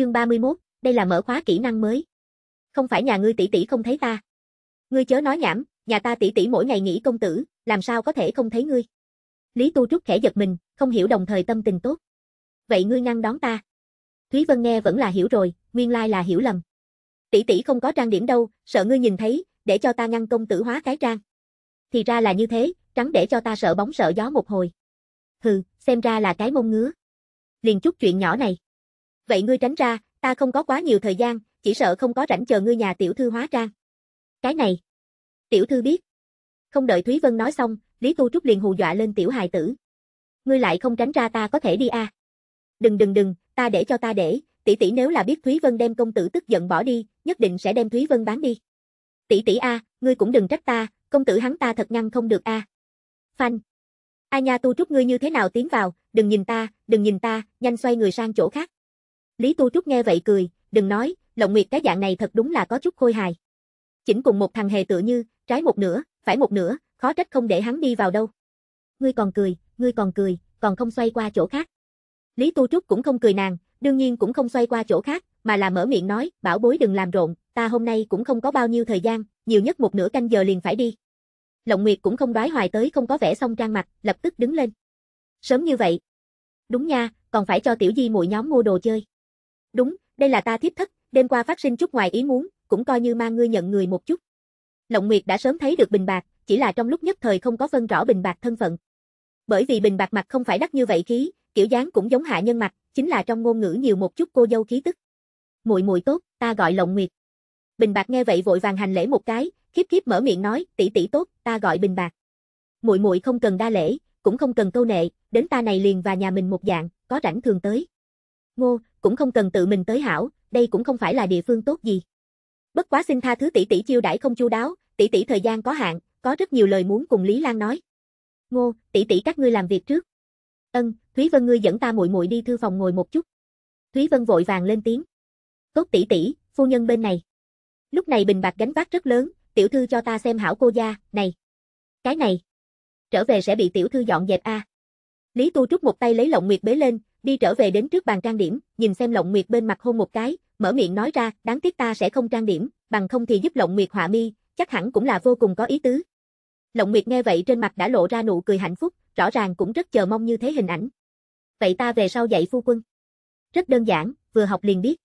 Chương 31, đây là mở khóa kỹ năng mới. Không phải nhà ngươi tỷ tỷ không thấy ta. Ngươi chớ nói nhảm, nhà ta tỷ tỷ mỗi ngày nghỉ công tử, làm sao có thể không thấy ngươi. Lý Tu Trúc khẽ giật mình, không hiểu đồng thời tâm tình tốt. Vậy ngươi ngăn đón ta. Thúy Vân nghe vẫn là hiểu rồi, nguyên lai là hiểu lầm. Tỷ tỷ không có trang điểm đâu, sợ ngươi nhìn thấy, để cho ta ngăn công tử hóa cái trang. Thì ra là như thế, trắng để cho ta sợ bóng sợ gió một hồi. Hừ, xem ra là cái mông ngứa. Liền chút chuyện nhỏ này vậy ngươi tránh ra, ta không có quá nhiều thời gian, chỉ sợ không có rảnh chờ ngươi nhà tiểu thư hóa trang. Cái này, tiểu thư biết. Không đợi Thúy Vân nói xong, Lý Tu Trúc liền hù dọa lên tiểu hài tử. Ngươi lại không tránh ra ta có thể đi À. Đừng đừng đừng, ta để cho ta để, tỷ tỷ nếu là biết Thúy Vân đem công tử tức giận bỏ đi, nhất định sẽ đem Thúy Vân bán đi. Tỷ tỷ a, ngươi cũng đừng trách ta, công tử hắn ta thật ngăn không được a. À. Phanh. A nha tu trúc ngươi như thế nào tiến vào, đừng nhìn ta, đừng nhìn ta, nhanh xoay người sang chỗ khác. Lý Tu Trúc nghe vậy cười, đừng nói, Lộng Nguyệt cái dạng này thật đúng là có chút khôi hài. Chỉnh cùng một thằng hề tựa như, trái một nửa, phải một nửa, khó trách không để hắn đi vào đâu. Ngươi còn cười, ngươi còn cười, còn không xoay qua chỗ khác. Lý Tu Trúc cũng không cười nàng, đương nhiên cũng không xoay qua chỗ khác, mà là mở miệng nói, bảo bối đừng làm rộn, ta hôm nay cũng không có bao nhiêu thời gian, nhiều nhất một nửa canh giờ liền phải đi. Lộng Nguyệt cũng không đoái hoài tới không có vẻ xong trang mặt, lập tức đứng lên. Sớm như vậy. Đúng nha, còn phải cho tiểu di muội nhóm mua đồ chơi. Đúng, đây là ta thiếp thất, đêm qua phát sinh chút ngoài ý muốn, cũng coi như mang ngươi nhận người một chút. Lộng Nguyệt đã sớm thấy được Bình Bạc, chỉ là trong lúc nhất thời không có phân rõ Bình Bạc thân phận. Bởi vì Bình Bạc mặt không phải đắt như vậy khí, kiểu dáng cũng giống hạ nhân mặt, chính là trong ngôn ngữ nhiều một chút cô dâu khí tức. Muội muội tốt, ta gọi Lộng Nguyệt. Bình Bạc nghe vậy vội vàng hành lễ một cái, khiếp khiếp mở miệng nói, tỷ tỷ tốt, ta gọi Bình Bạc. Muội muội không cần đa lễ, cũng không cần câu nệ, đến ta này liền và nhà mình một dạng, có rảnh thường tới ngô, cũng không cần tự mình tới hảo, đây cũng không phải là địa phương tốt gì. Bất quá xin tha thứ tỷ tỷ chiêu đãi không chu đáo, tỷ tỷ thời gian có hạn, có rất nhiều lời muốn cùng Lý Lan nói. Ngô, tỷ tỷ các ngươi làm việc trước. Ân, Thúy Vân ngươi dẫn ta muội muội đi thư phòng ngồi một chút. Thúy Vân vội vàng lên tiếng. Cốt tỷ tỷ, phu nhân bên này. Lúc này bình bạc gánh vác rất lớn, tiểu thư cho ta xem hảo cô gia, này. Cái này. Trở về sẽ bị tiểu thư dọn dẹp a. À. Lý Tu Trúc một tay lấy Lộng Nguyệt bế lên, đi trở về đến trước bàn trang điểm, nhìn xem Lộng Nguyệt bên mặt hôn một cái, mở miệng nói ra, đáng tiếc ta sẽ không trang điểm, bằng không thì giúp Lộng Nguyệt họa mi, chắc hẳn cũng là vô cùng có ý tứ. Lộng Nguyệt nghe vậy trên mặt đã lộ ra nụ cười hạnh phúc, rõ ràng cũng rất chờ mong như thế hình ảnh. Vậy ta về sau dạy phu quân. Rất đơn giản, vừa học liền biết.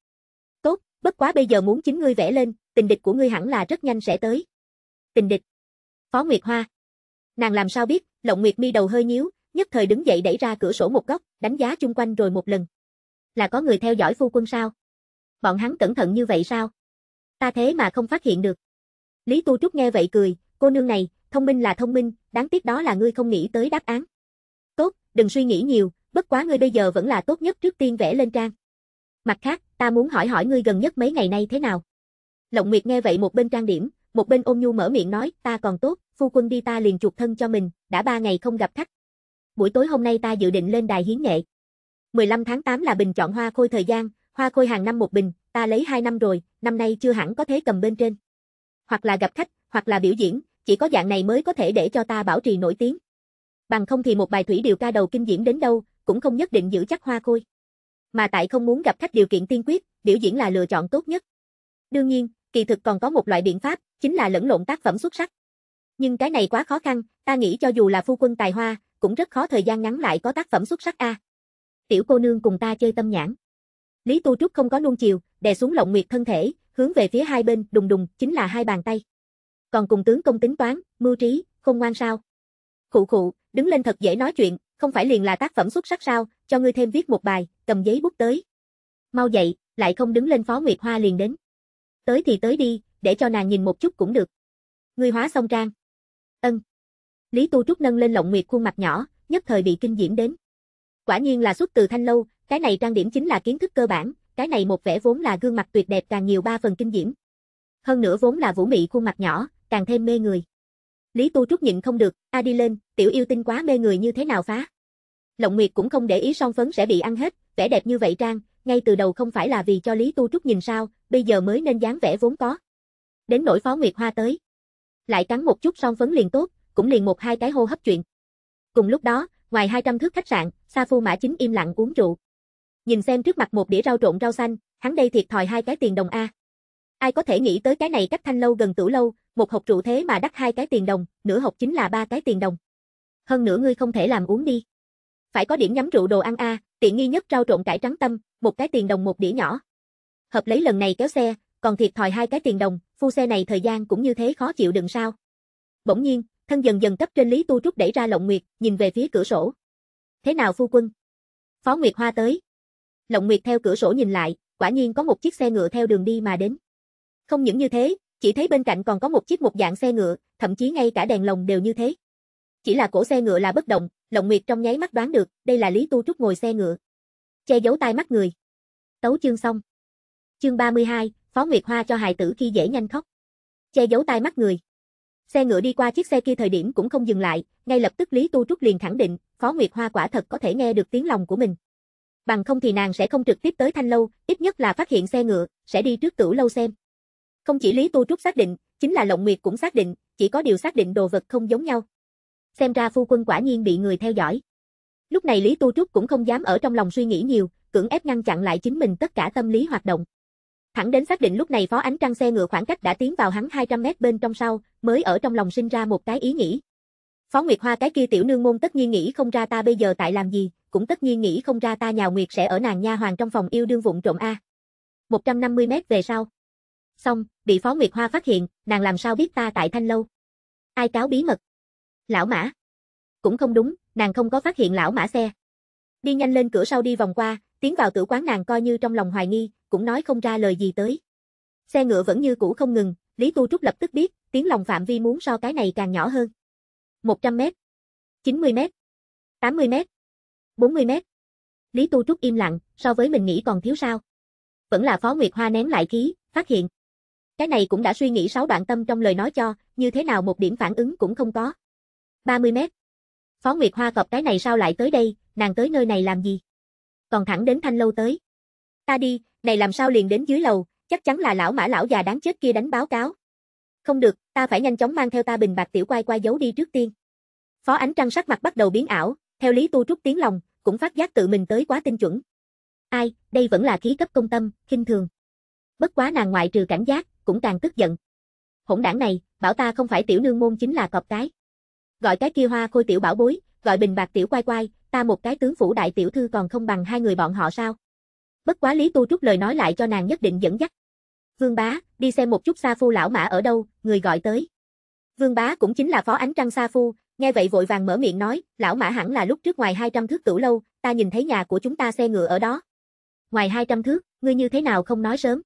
Tốt, bất quá bây giờ muốn chính ngươi vẽ lên, tình địch của ngươi hẳn là rất nhanh sẽ tới. Tình địch. Phó Nguyệt Hoa. Nàng làm sao biết, Lộng Nguyệt mi đầu hơi nhíu, nhất thời đứng dậy đẩy ra cửa sổ một góc, đánh giá chung quanh rồi một lần. Là có người theo dõi phu quân sao? Bọn hắn cẩn thận như vậy sao? Ta thế mà không phát hiện được. Lý Tu Trúc nghe vậy cười, cô nương này, thông minh là thông minh, đáng tiếc đó là ngươi không nghĩ tới đáp án. Tốt, đừng suy nghĩ nhiều, bất quá ngươi bây giờ vẫn là tốt nhất trước tiên vẽ lên trang. Mặt khác, ta muốn hỏi hỏi ngươi gần nhất mấy ngày nay thế nào? Lộng Nguyệt nghe vậy một bên trang điểm, một bên ôm nhu mở miệng nói, ta còn tốt, phu quân đi ta liền chuột thân cho mình, đã ba ngày không gặp khách, buổi tối hôm nay ta dự định lên đài hiến nghệ. 15 tháng 8 là bình chọn hoa khôi thời gian, hoa khôi hàng năm một bình, ta lấy 2 năm rồi, năm nay chưa hẳn có thế cầm bên trên. Hoặc là gặp khách, hoặc là biểu diễn, chỉ có dạng này mới có thể để cho ta bảo trì nổi tiếng. Bằng không thì một bài thủy điều ca đầu kinh diễm đến đâu, cũng không nhất định giữ chắc hoa khôi. Mà tại không muốn gặp khách điều kiện tiên quyết, biểu diễn là lựa chọn tốt nhất. Đương nhiên, kỳ thực còn có một loại biện pháp, chính là lẫn lộn tác phẩm xuất sắc. Nhưng cái này quá khó khăn, ta nghĩ cho dù là phu quân tài hoa, cũng rất khó thời gian ngắn lại có tác phẩm xuất sắc a. À. Tiểu cô nương cùng ta chơi tâm nhãn. Lý Tu Trúc không có nuông chiều, đè xuống Lộng Nguyệt thân thể, hướng về phía hai bên, đùng đùng, chính là hai bàn tay. Còn cùng tướng công tính toán, mưu trí, không ngoan sao? Khụ khụ, đứng lên thật dễ nói chuyện, không phải liền là tác phẩm xuất sắc sao, cho ngươi thêm viết một bài, cầm giấy bút tới. Mau dậy, lại không đứng lên Phó Nguyệt Hoa liền đến. Tới thì tới đi, để cho nàng nhìn một chút cũng được. Ngươi hóa xong trang. Ân, Lý Tu Trúc nâng lên lộng nguyệt khuôn mặt nhỏ, nhất thời bị kinh diễm đến. Quả nhiên là xuất từ thanh lâu, cái này trang điểm chính là kiến thức cơ bản, cái này một vẻ vốn là gương mặt tuyệt đẹp càng nhiều ba phần kinh diễm. Hơn nữa vốn là vũ mị khuôn mặt nhỏ, càng thêm mê người. Lý Tu Trúc nhịn không được, a đi lên, tiểu yêu tinh quá mê người như thế nào phá. Lộng Nguyệt cũng không để ý son phấn sẽ bị ăn hết, vẻ đẹp như vậy trang, ngay từ đầu không phải là vì cho Lý Tu Trúc nhìn sao, bây giờ mới nên dáng vẻ vốn có. Đến nỗi Phó Nguyệt Hoa tới. Lại cắn một chút son phấn liền tốt, cũng liền một hai cái hô hấp chuyện. Cùng lúc đó, ngoài 200 thước khách sạn, Sa Phu Mã Chính im lặng uống rượu. Nhìn xem trước mặt một đĩa rau trộn rau xanh, hắn đây thiệt thòi hai cái tiền đồng a. Ai có thể nghĩ tới cái này cách thanh lâu gần tử lâu, một hộp rượu thế mà đắt hai cái tiền đồng, nửa hộp chính là ba cái tiền đồng. Hơn nữa ngươi không thể làm uống đi. Phải có điểm nhắm rượu đồ ăn a, tiện nghi nhất rau trộn cải trắng tâm, một cái tiền đồng một đĩa nhỏ. Hợp lấy lần này kéo xe, còn thiệt thòi hai cái tiền đồng, phu xe này thời gian cũng như thế khó chịu đừng sao. Bỗng nhiên, thân dần dần cấp trên Lý Tu Trúc đẩy ra Lộng Nguyệt, nhìn về phía cửa sổ. Thế nào phu quân? Phó Nguyệt Hoa tới. Lộng Nguyệt theo cửa sổ nhìn lại, quả nhiên có một chiếc xe ngựa theo đường đi mà đến. Không những như thế, chỉ thấy bên cạnh còn có một chiếc một dạng xe ngựa, thậm chí ngay cả đèn lồng đều như thế. Chỉ là cổ xe ngựa là bất động, Lộng Nguyệt trong nháy mắt đoán được, đây là Lý Tu Trúc ngồi xe ngựa. Che giấu tai mắt người. Tấu chương xong. Chương 32, Phó Nguyệt Hoa cho hài tử khi dễ nhanh khóc. Che giấu tai mắt người. Xe ngựa đi qua chiếc xe kia thời điểm cũng không dừng lại, ngay lập tức Lý Tu Trúc liền khẳng định, Phó Nguyệt Hoa quả thật có thể nghe được tiếng lòng của mình. Bằng không thì nàng sẽ không trực tiếp tới Thanh Lâu, ít nhất là phát hiện xe ngựa, sẽ đi trước tửu lâu xem. Không chỉ Lý Tu Trúc xác định, chính là Lộng Nguyệt cũng xác định, chỉ có điều xác định đồ vật không giống nhau. Xem ra phu quân quả nhiên bị người theo dõi. Lúc này Lý Tu Trúc cũng không dám ở trong lòng suy nghĩ nhiều, cưỡng ép ngăn chặn lại chính mình tất cả tâm lý hoạt động. Thẳng đến xác định lúc này Phó Ánh Trăng xe ngựa khoảng cách đã tiến vào hắn 200 mét bên trong sau, mới ở trong lòng sinh ra một cái ý nghĩ. Phó Nguyệt Hoa cái kia tiểu nương môn tất nhiên nghĩ không ra ta bây giờ tại làm gì, cũng tất nhiên nghĩ không ra ta nhào Nguyệt sẽ ở nàng nha hoàng trong phòng yêu đương vụng trộm a. 150 mét về sau. Xong, bị Phó Nguyệt Hoa phát hiện, nàng làm sao biết ta tại Thanh lâu? Ai cáo bí mật? Lão Mã. Cũng không đúng, nàng không có phát hiện lão Mã xe. Đi nhanh lên cửa sau đi vòng qua, tiến vào tử quán nàng coi như trong lòng hoài nghi, cũng nói không ra lời gì tới. Xe ngựa vẫn như cũ không ngừng, Lý Tu Trúc lập tức biết, tiếng lòng phạm vi muốn so cái này càng nhỏ hơn. 100m, 90m, 80m, 40m. Lý Tu Trúc im lặng, so với mình nghĩ còn thiếu sao. Vẫn là Phó Nguyệt Hoa nén lại khí, phát hiện. Cái này cũng đã suy nghĩ sáu đoạn tâm trong lời nói cho, như thế nào một điểm phản ứng cũng không có. 30m. Phó Nguyệt Hoa cọp cái này sao lại tới đây, nàng tới nơi này làm gì? Còn thẳng đến thanh lâu tới. Ta đi, này làm sao liền đến dưới lầu, chắc chắn là lão mã lão già đáng chết kia đánh báo cáo. Không được, ta phải nhanh chóng mang theo ta bình bạc tiểu quay qua giấu đi trước tiên. Phó ánh trăng sắc mặt bắt đầu biến ảo, theo Lý Tu Trúc tiếng lòng, cũng phát giác tự mình tới quá tinh chuẩn. Ai, đây vẫn là khí cấp công tâm, khinh thường. Bất quá nàng ngoại trừ cảnh giác, cũng càng tức giận. Hỗn đảng này, bảo ta không phải tiểu nương môn chính là cọp cái. Gọi cái kia hoa khôi tiểu bảo bối, gọi bình bạc tiểu quay quay, ta một cái tướng phủ đại tiểu thư còn không bằng hai người bọn họ sao? Bất quá Lý Tu Trúc lời nói lại cho nàng nhất định dẫn dắt. Vương Bá, đi xem một chút Sa Phu lão mã ở đâu, người gọi tới. Vương Bá cũng chính là Phó Ánh Trăng Sa Phu, nghe vậy vội vàng mở miệng nói, lão mã hẳn là lúc trước ngoài 200 thước tửu lâu, ta nhìn thấy nhà của chúng ta xe ngựa ở đó. Ngoài 200 thước, ngươi như thế nào không nói sớm?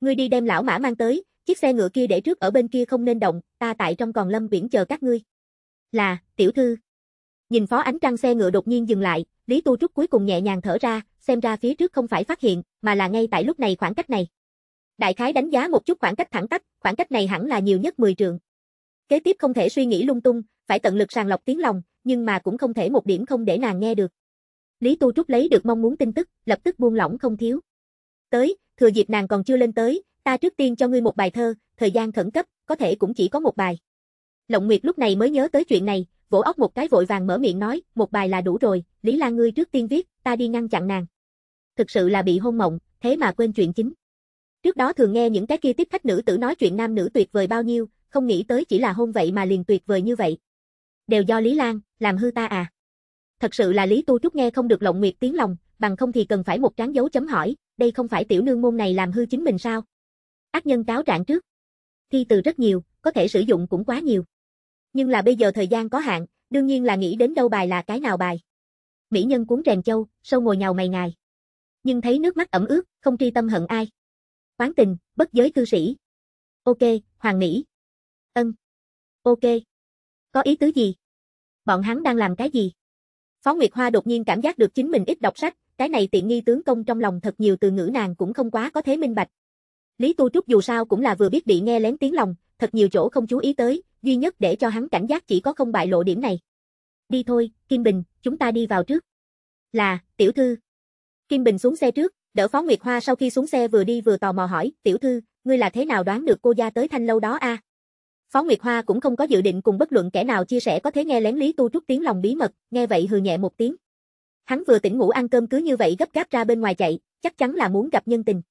Ngươi đi đem lão mã mang tới, chiếc xe ngựa kia để trước ở bên kia không nên động, ta tại trong còn lâm biển chờ các ngươi. Là, tiểu thư. Nhìn Phó Ánh Trăng xe ngựa đột nhiên dừng lại, Lý Tu Trúc cuối cùng nhẹ nhàng thở ra, xem ra phía trước không phải phát hiện, mà là ngay tại lúc này khoảng cách này. Đại khái đánh giá một chút khoảng cách thẳng tắp, khoảng cách này hẳn là nhiều nhất 10 trường. Kế tiếp không thể suy nghĩ lung tung, phải tận lực sàng lọc tiếng lòng, nhưng mà cũng không thể một điểm không để nàng nghe được. Lý Tu Trúc lấy được mong muốn tin tức, lập tức buông lỏng không thiếu. Tới, thừa dịp nàng còn chưa lên tới, ta trước tiên cho ngươi một bài thơ, thời gian khẩn cấp, có thể cũng chỉ có một bài. Lộng Nguyệt lúc này mới nhớ tới chuyện này, vỗ ốc một cái vội vàng mở miệng nói, một bài là đủ rồi, Lý Lan ngươi trước tiên viết, ta đi ngăn chặn nàng. Thực sự là bị hôn mộng, thế mà quên chuyện chính. Trước đó thường nghe những cái kia tiếp khách nữ tử nói chuyện nam nữ tuyệt vời bao nhiêu, không nghĩ tới chỉ là hôn vậy mà liền tuyệt vời như vậy. Đều do Lý Lan, làm hư ta à. Thật sự là Lý Tu Trúc nghe không được lộng nguyệt tiếng lòng, bằng không thì cần phải một tráng dấu chấm hỏi, đây không phải tiểu nương môn này làm hư chính mình sao? Ác nhân cáo trạng trước. Thi từ rất nhiều, có thể sử dụng cũng quá nhiều. Nhưng là bây giờ thời gian có hạn, đương nhiên là nghĩ đến đâu bài là cái nào bài. Mỹ nhân cuốn rèn châu, sâu ngồi nhào mày ngài. Nhưng thấy nước mắt ẩm ướt, không tri tâm hận ai. Quán tình, bất giới cư sĩ. Ok, Hoàng nghĩ. Ân. Ok. Có ý tứ gì? Bọn hắn đang làm cái gì? Phó Nguyệt Hoa đột nhiên cảm giác được chính mình ít đọc sách, cái này tiện nghi tướng công trong lòng thật nhiều từ ngữ nàng cũng không quá có thế minh bạch. Lý Tu Trúc dù sao cũng là vừa biết bị nghe lén tiếng lòng, thật nhiều chỗ không chú ý tới, duy nhất để cho hắn cảnh giác chỉ có không bại lộ điểm này. Đi thôi, Kim Bình, chúng ta đi vào trước. Là, tiểu thư. Kim Bình xuống xe trước, Đỡ Phó Nguyệt Hoa sau khi xuống xe vừa đi vừa tò mò hỏi, tiểu thư, ngươi là thế nào đoán được cô gia tới thanh lâu đó a? À? Phó Nguyệt Hoa cũng không có dự định cùng bất luận kẻ nào chia sẻ có thể nghe lén Lý Tu Trúc tiếng lòng bí mật, nghe vậy hừ nhẹ một tiếng. Hắn vừa tỉnh ngủ ăn cơm cứ như vậy gấp gáp ra bên ngoài chạy, chắc chắn là muốn gặp nhân tình.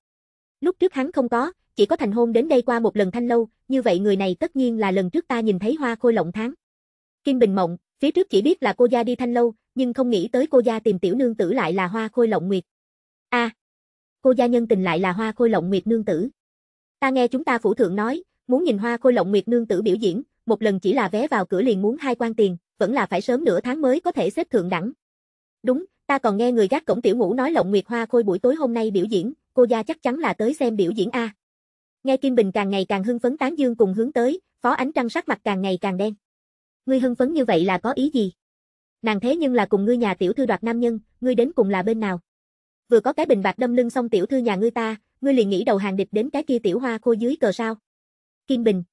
Lúc trước hắn không có, chỉ có thành hôn đến đây qua một lần thanh lâu, như vậy người này tất nhiên là lần trước ta nhìn thấy hoa khôi lộng tháng. Kim Bình Mộng, phía trước chỉ biết là cô gia đi thanh lâu, nhưng không nghĩ tới cô gia tìm tiểu nương tử lại là hoa khôi lộng nguyệt. a à, cô gia nhân tình lại là hoa khôi lộng nguyệt nương tử. Ta nghe chúng ta phủ thượng nói, muốn nhìn hoa khôi lộng nguyệt nương tử biểu diễn, một lần chỉ là vé vào cửa liền muốn hai quan tiền, vẫn là phải sớm nửa tháng mới có thể xếp thượng đẳng. Đúng, ta còn nghe người gác cổng tiểu ngũ nói lộng nguyệt hoa khôi buổi tối hôm nay biểu diễn, cô gia chắc chắn là tới xem biểu diễn a. Nghe Kim Bình càng ngày càng hưng phấn tán dương cùng hướng tới, Phó Ánh Trăng sắc mặt càng ngày càng đen. Ngươi hưng phấn như vậy là có ý gì? Nàng thế nhưng là cùng ngươi nhà tiểu thư đoạt nam nhân, ngươi đến cùng là bên nào? vừa có cái bình bạc đâm lưng xong tiểu thư nhà ngươi ta, ngươi liền nghĩ đầu hàng địch đến cái kia tiểu hoa khô dưới cờ sao. Kim Bình.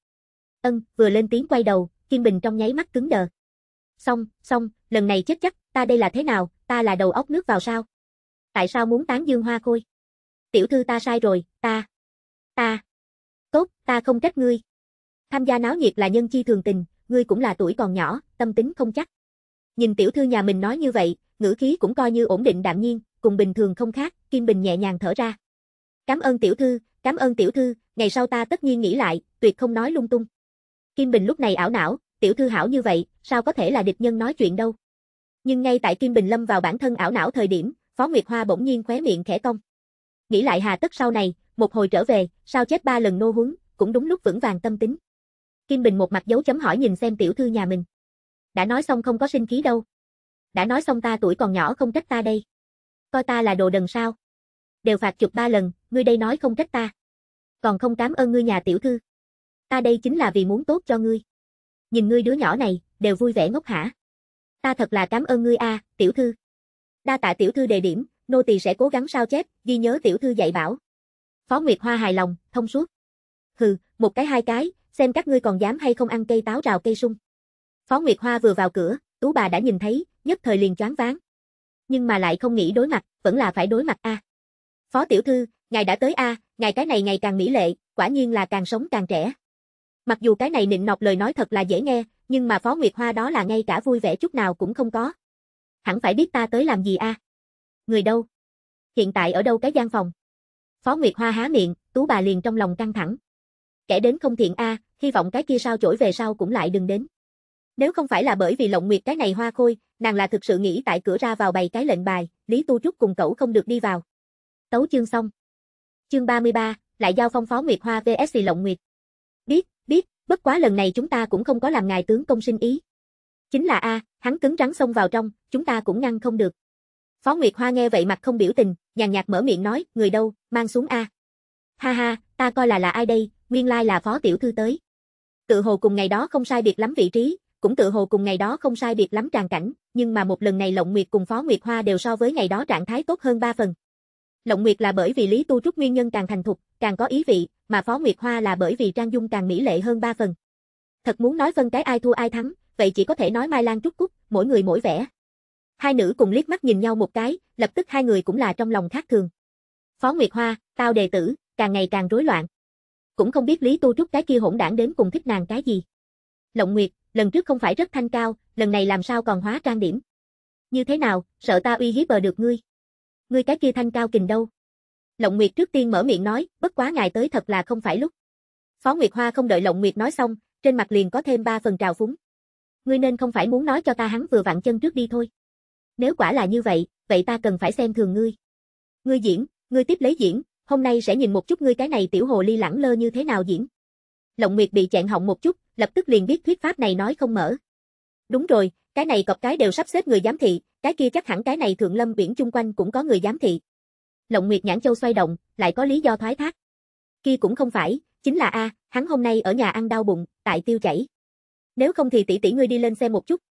Ân, vừa lên tiếng quay đầu, Kim Bình trong nháy mắt cứng đờ. Xong, xong, lần này chết chắc, ta đây là thế nào, ta là đầu óc nước vào sao? Tại sao muốn tán dương hoa khôi? Tiểu thư ta sai rồi, ta. Ta. Tốt, ta không trách ngươi. Tham gia náo nhiệt là nhân chi thường tình, ngươi cũng là tuổi còn nhỏ, tâm tính không chắc. Nhìn tiểu thư nhà mình nói như vậy, ngữ khí cũng coi như ổn định đạm nhiên, cùng bình thường không khác, Kim Bình nhẹ nhàng thở ra. Cảm ơn tiểu thư, cảm ơn tiểu thư, ngày sau ta tất nhiên nghĩ lại, tuyệt không nói lung tung. Kim Bình lúc này ảo não, tiểu thư hảo như vậy, sao có thể là địch nhân nói chuyện đâu. Nhưng ngay tại Kim Bình lâm vào bản thân ảo não thời điểm, Phó Nguyệt Hoa bỗng nhiên khóe miệng khẽ cong. Nghĩ lại hà tất sau này, một hồi trở về, sao chết ba lần nô huống cũng đúng lúc vững vàng tâm tính. Kim Bình một mặt dấu chấm hỏi nhìn xem tiểu thư nhà mình. Đã nói xong không có sinh khí đâu. Đã nói xong ta tuổi còn nhỏ không trách ta đây coi ta là đồ đần sao? Đều phạt chụp ba lần, ngươi đây nói không trách ta. Còn không cảm ơn ngươi nhà tiểu thư. Ta đây chính là vì muốn tốt cho ngươi. Nhìn ngươi đứa nhỏ này, đều vui vẻ ngốc hả? Ta thật là cảm ơn ngươi a, à, tiểu thư. Đa tạ tiểu thư đề điểm, nô tỳ sẽ cố gắng sao chép, ghi nhớ tiểu thư dạy bảo. Phó Nguyệt Hoa hài lòng, thông suốt. Hừ, một cái hai cái, xem các ngươi còn dám hay không ăn cây táo rào cây sung. Phó Nguyệt Hoa vừa vào cửa, Tú bà đã nhìn thấy, nhất thời liền choáng váng nhưng mà lại không nghĩ đối mặt, vẫn là phải đối mặt a. À. Phó tiểu thư, ngài đã tới a, à, ngài cái này ngày càng mỹ lệ, quả nhiên là càng sống càng trẻ. Mặc dù cái này nịnh nọc lời nói thật là dễ nghe, nhưng mà Phó Nguyệt Hoa đó là ngay cả vui vẻ chút nào cũng không có. Hẳn phải biết ta tới làm gì a. À? Người đâu? Hiện tại ở đâu cái gian phòng? Phó Nguyệt Hoa há miệng, Tú bà liền trong lòng căng thẳng. Kẻ đến không thiện a, à, hy vọng cái kia sao chổi về sau cũng lại đừng đến. Nếu không phải là bởi vì Lộng Nguyệt cái này hoa khôi, nàng là thực sự nghĩ tại cửa ra vào bày cái lệnh bài, Lý Tu Trúc cùng cậu không được đi vào. Tấu chương xong. Chương 33, lại giao phong phó Nguyệt Hoa VS Lộng Nguyệt. Biết, biết, bất quá lần này chúng ta cũng không có làm ngài tướng công sinh ý. Chính là A, hắn cứng rắn xông vào trong, chúng ta cũng ngăn không được. Phó Nguyệt Hoa nghe vậy mặt không biểu tình, nhàn nhạt mở miệng nói, người đâu, mang xuống A. Ha ha, ta coi là là ai đây, nguyên lai là phó tiểu thư tới. Tự hồ cùng ngày đó không sai biệt lắm vị trí, cũng tự hồ cùng ngày đó không sai biệt lắm tràn cảnh, nhưng mà một lần này Lộng Nguyệt cùng Phó Nguyệt Hoa đều so với ngày đó trạng thái tốt hơn ba phần. Lộng Nguyệt là bởi vì Lý Tu Trúc nguyên nhân càng thành thục, càng có ý vị, mà Phó Nguyệt Hoa là bởi vì Trang Dung càng mỹ lệ hơn ba phần. Thật muốn nói phân cái ai thua ai thắng, vậy chỉ có thể nói Mai Lan Trúc Cúc, mỗi người mỗi vẻ. Hai nữ cùng liếc mắt nhìn nhau một cái, lập tức hai người cũng là trong lòng khác thường. Phó Nguyệt Hoa, tao đề tử, càng ngày càng rối loạn. Cũng không biết Lý Tu Trúc cái kia hỗn đảng đến cùng thích nàng cái gì. Lộng Nguyệt, lần trước không phải rất thanh cao, lần này làm sao còn hóa trang điểm. Như thế nào, sợ ta uy hiếp bờ được ngươi. Ngươi cái kia thanh cao kình đâu. Lộng Nguyệt trước tiên mở miệng nói, bất quá ngài tới thật là không phải lúc. Phó Nguyệt Hoa không đợi Lộng Nguyệt nói xong, trên mặt liền có thêm ba phần trào phúng. Ngươi nên không phải muốn nói cho ta hắn vừa vặn chân trước đi thôi. Nếu quả là như vậy, vậy ta cần phải xem thường ngươi. Ngươi diễn, ngươi tiếp lấy diễn, hôm nay sẽ nhìn một chút ngươi cái này tiểu hồ ly lẳng lơ như thế nào diễn. Lộng Nguyệt bị chẹn họng một chút, lập tức liền biết thuyết pháp này nói không mở. Đúng rồi, cái này cọc cái đều sắp xếp người giám thị, cái kia chắc hẳn cái này Thượng Lâm biển chung quanh cũng có người giám thị. Lộng Nguyệt nhãn châu xoay động, lại có lý do thoái thác. Kia cũng không phải, chính là a, hắn hôm nay ở nhà ăn đau bụng, tại tiêu chảy. Nếu không thì tỷ tỷ ngươi đi lên xem một chút.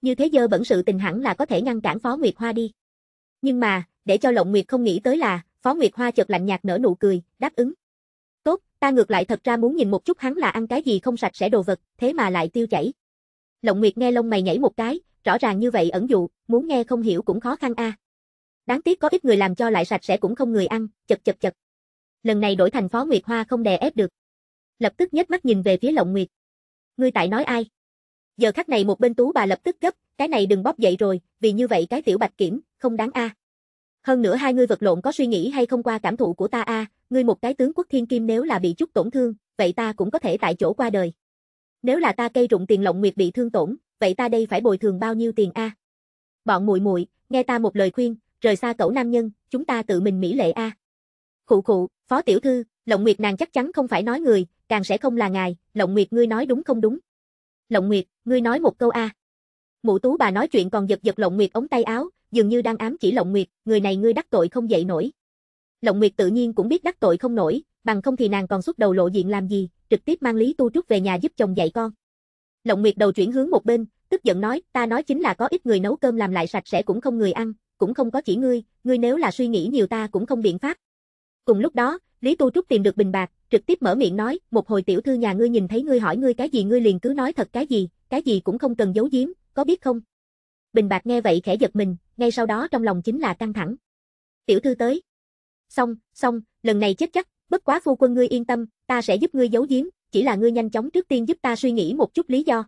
Như thế giờ bẩn sự tình hẳn là có thể ngăn cản Phó Nguyệt Hoa đi. Nhưng mà, để cho Lộng Nguyệt không nghĩ tới là, Phó Nguyệt Hoa chợt lạnh nhạt nở nụ cười, đáp ứng. Ta ngược lại thật ra muốn nhìn một chút hắn là ăn cái gì không sạch sẽ đồ vật, thế mà lại tiêu chảy. Lộng Nguyệt nghe lông mày nhảy một cái, rõ ràng như vậy ẩn dụ, muốn nghe không hiểu cũng khó khăn a. Đáng tiếc có ít người làm cho lại sạch sẽ cũng không người ăn, chật chật chật. Lần này đổi thành Phó Nguyệt Hoa không đè ép được. Lập tức nhếch mắt nhìn về phía Lộng Nguyệt. Ngươi tại nói ai? Giờ khắc này một bên tú bà lập tức gấp, cái này đừng bóp dậy rồi, vì như vậy cái tiểu bạch kiểm, không đáng a. À. Hơn nữa hai ngươi vật lộn có suy nghĩ hay không qua cảm thụ của ta a, à, ngươi một cái tướng quốc thiên kim nếu là bị chút tổn thương, vậy ta cũng có thể tại chỗ qua đời. Nếu là ta cây rụng tiền lộng nguyệt bị thương tổn, vậy ta đây phải bồi thường bao nhiêu tiền a? Bọn muội muội, nghe ta một lời khuyên, rời xa cẩu nam nhân, chúng ta tự mình mỹ lệ a. À. Khụ khụ, phó tiểu thư, Lộng Nguyệt nàng chắc chắn không phải nói người, càng sẽ không là ngài, Lộng Nguyệt ngươi nói đúng không đúng? Lộng Nguyệt, ngươi nói một câu a. Mụ Tú bà nói chuyện còn giật giật Lộng Nguyệt ống tay áo, dường như đang ám chỉ Lộng Nguyệt, người này ngươi đắc tội không dậy nổi. Lộng Nguyệt tự nhiên cũng biết đắc tội không nổi, bằng không thì nàng còn xuất đầu lộ diện làm gì, trực tiếp mang Lý Tu Trúc về nhà giúp chồng dạy con. Lộng Nguyệt đầu chuyển hướng một bên, tức giận nói, ta nói chính là có ít người nấu cơm làm lại sạch sẽ cũng không người ăn, cũng không có chỉ ngươi, ngươi nếu là suy nghĩ nhiều ta cũng không biện pháp. Cùng lúc đó, Lý Tu Trúc tìm được bình bạc, trực tiếp mở miệng nói, một hồi tiểu thư nhà ngươi nhìn thấy ngươi hỏi ngươi cái gì ngươi liền cứ nói thật cái gì, cái gì cũng không cần giấu giếm, có biết không? Bình Bạc nghe vậy khẽ giật mình, ngay sau đó trong lòng chính là căng thẳng. Tiểu thư tới. Xong, xong, lần này chết chắc, bất quá phu quân ngươi yên tâm, ta sẽ giúp ngươi giấu giếm, chỉ là ngươi nhanh chóng trước tiên giúp ta suy nghĩ một chút lý do.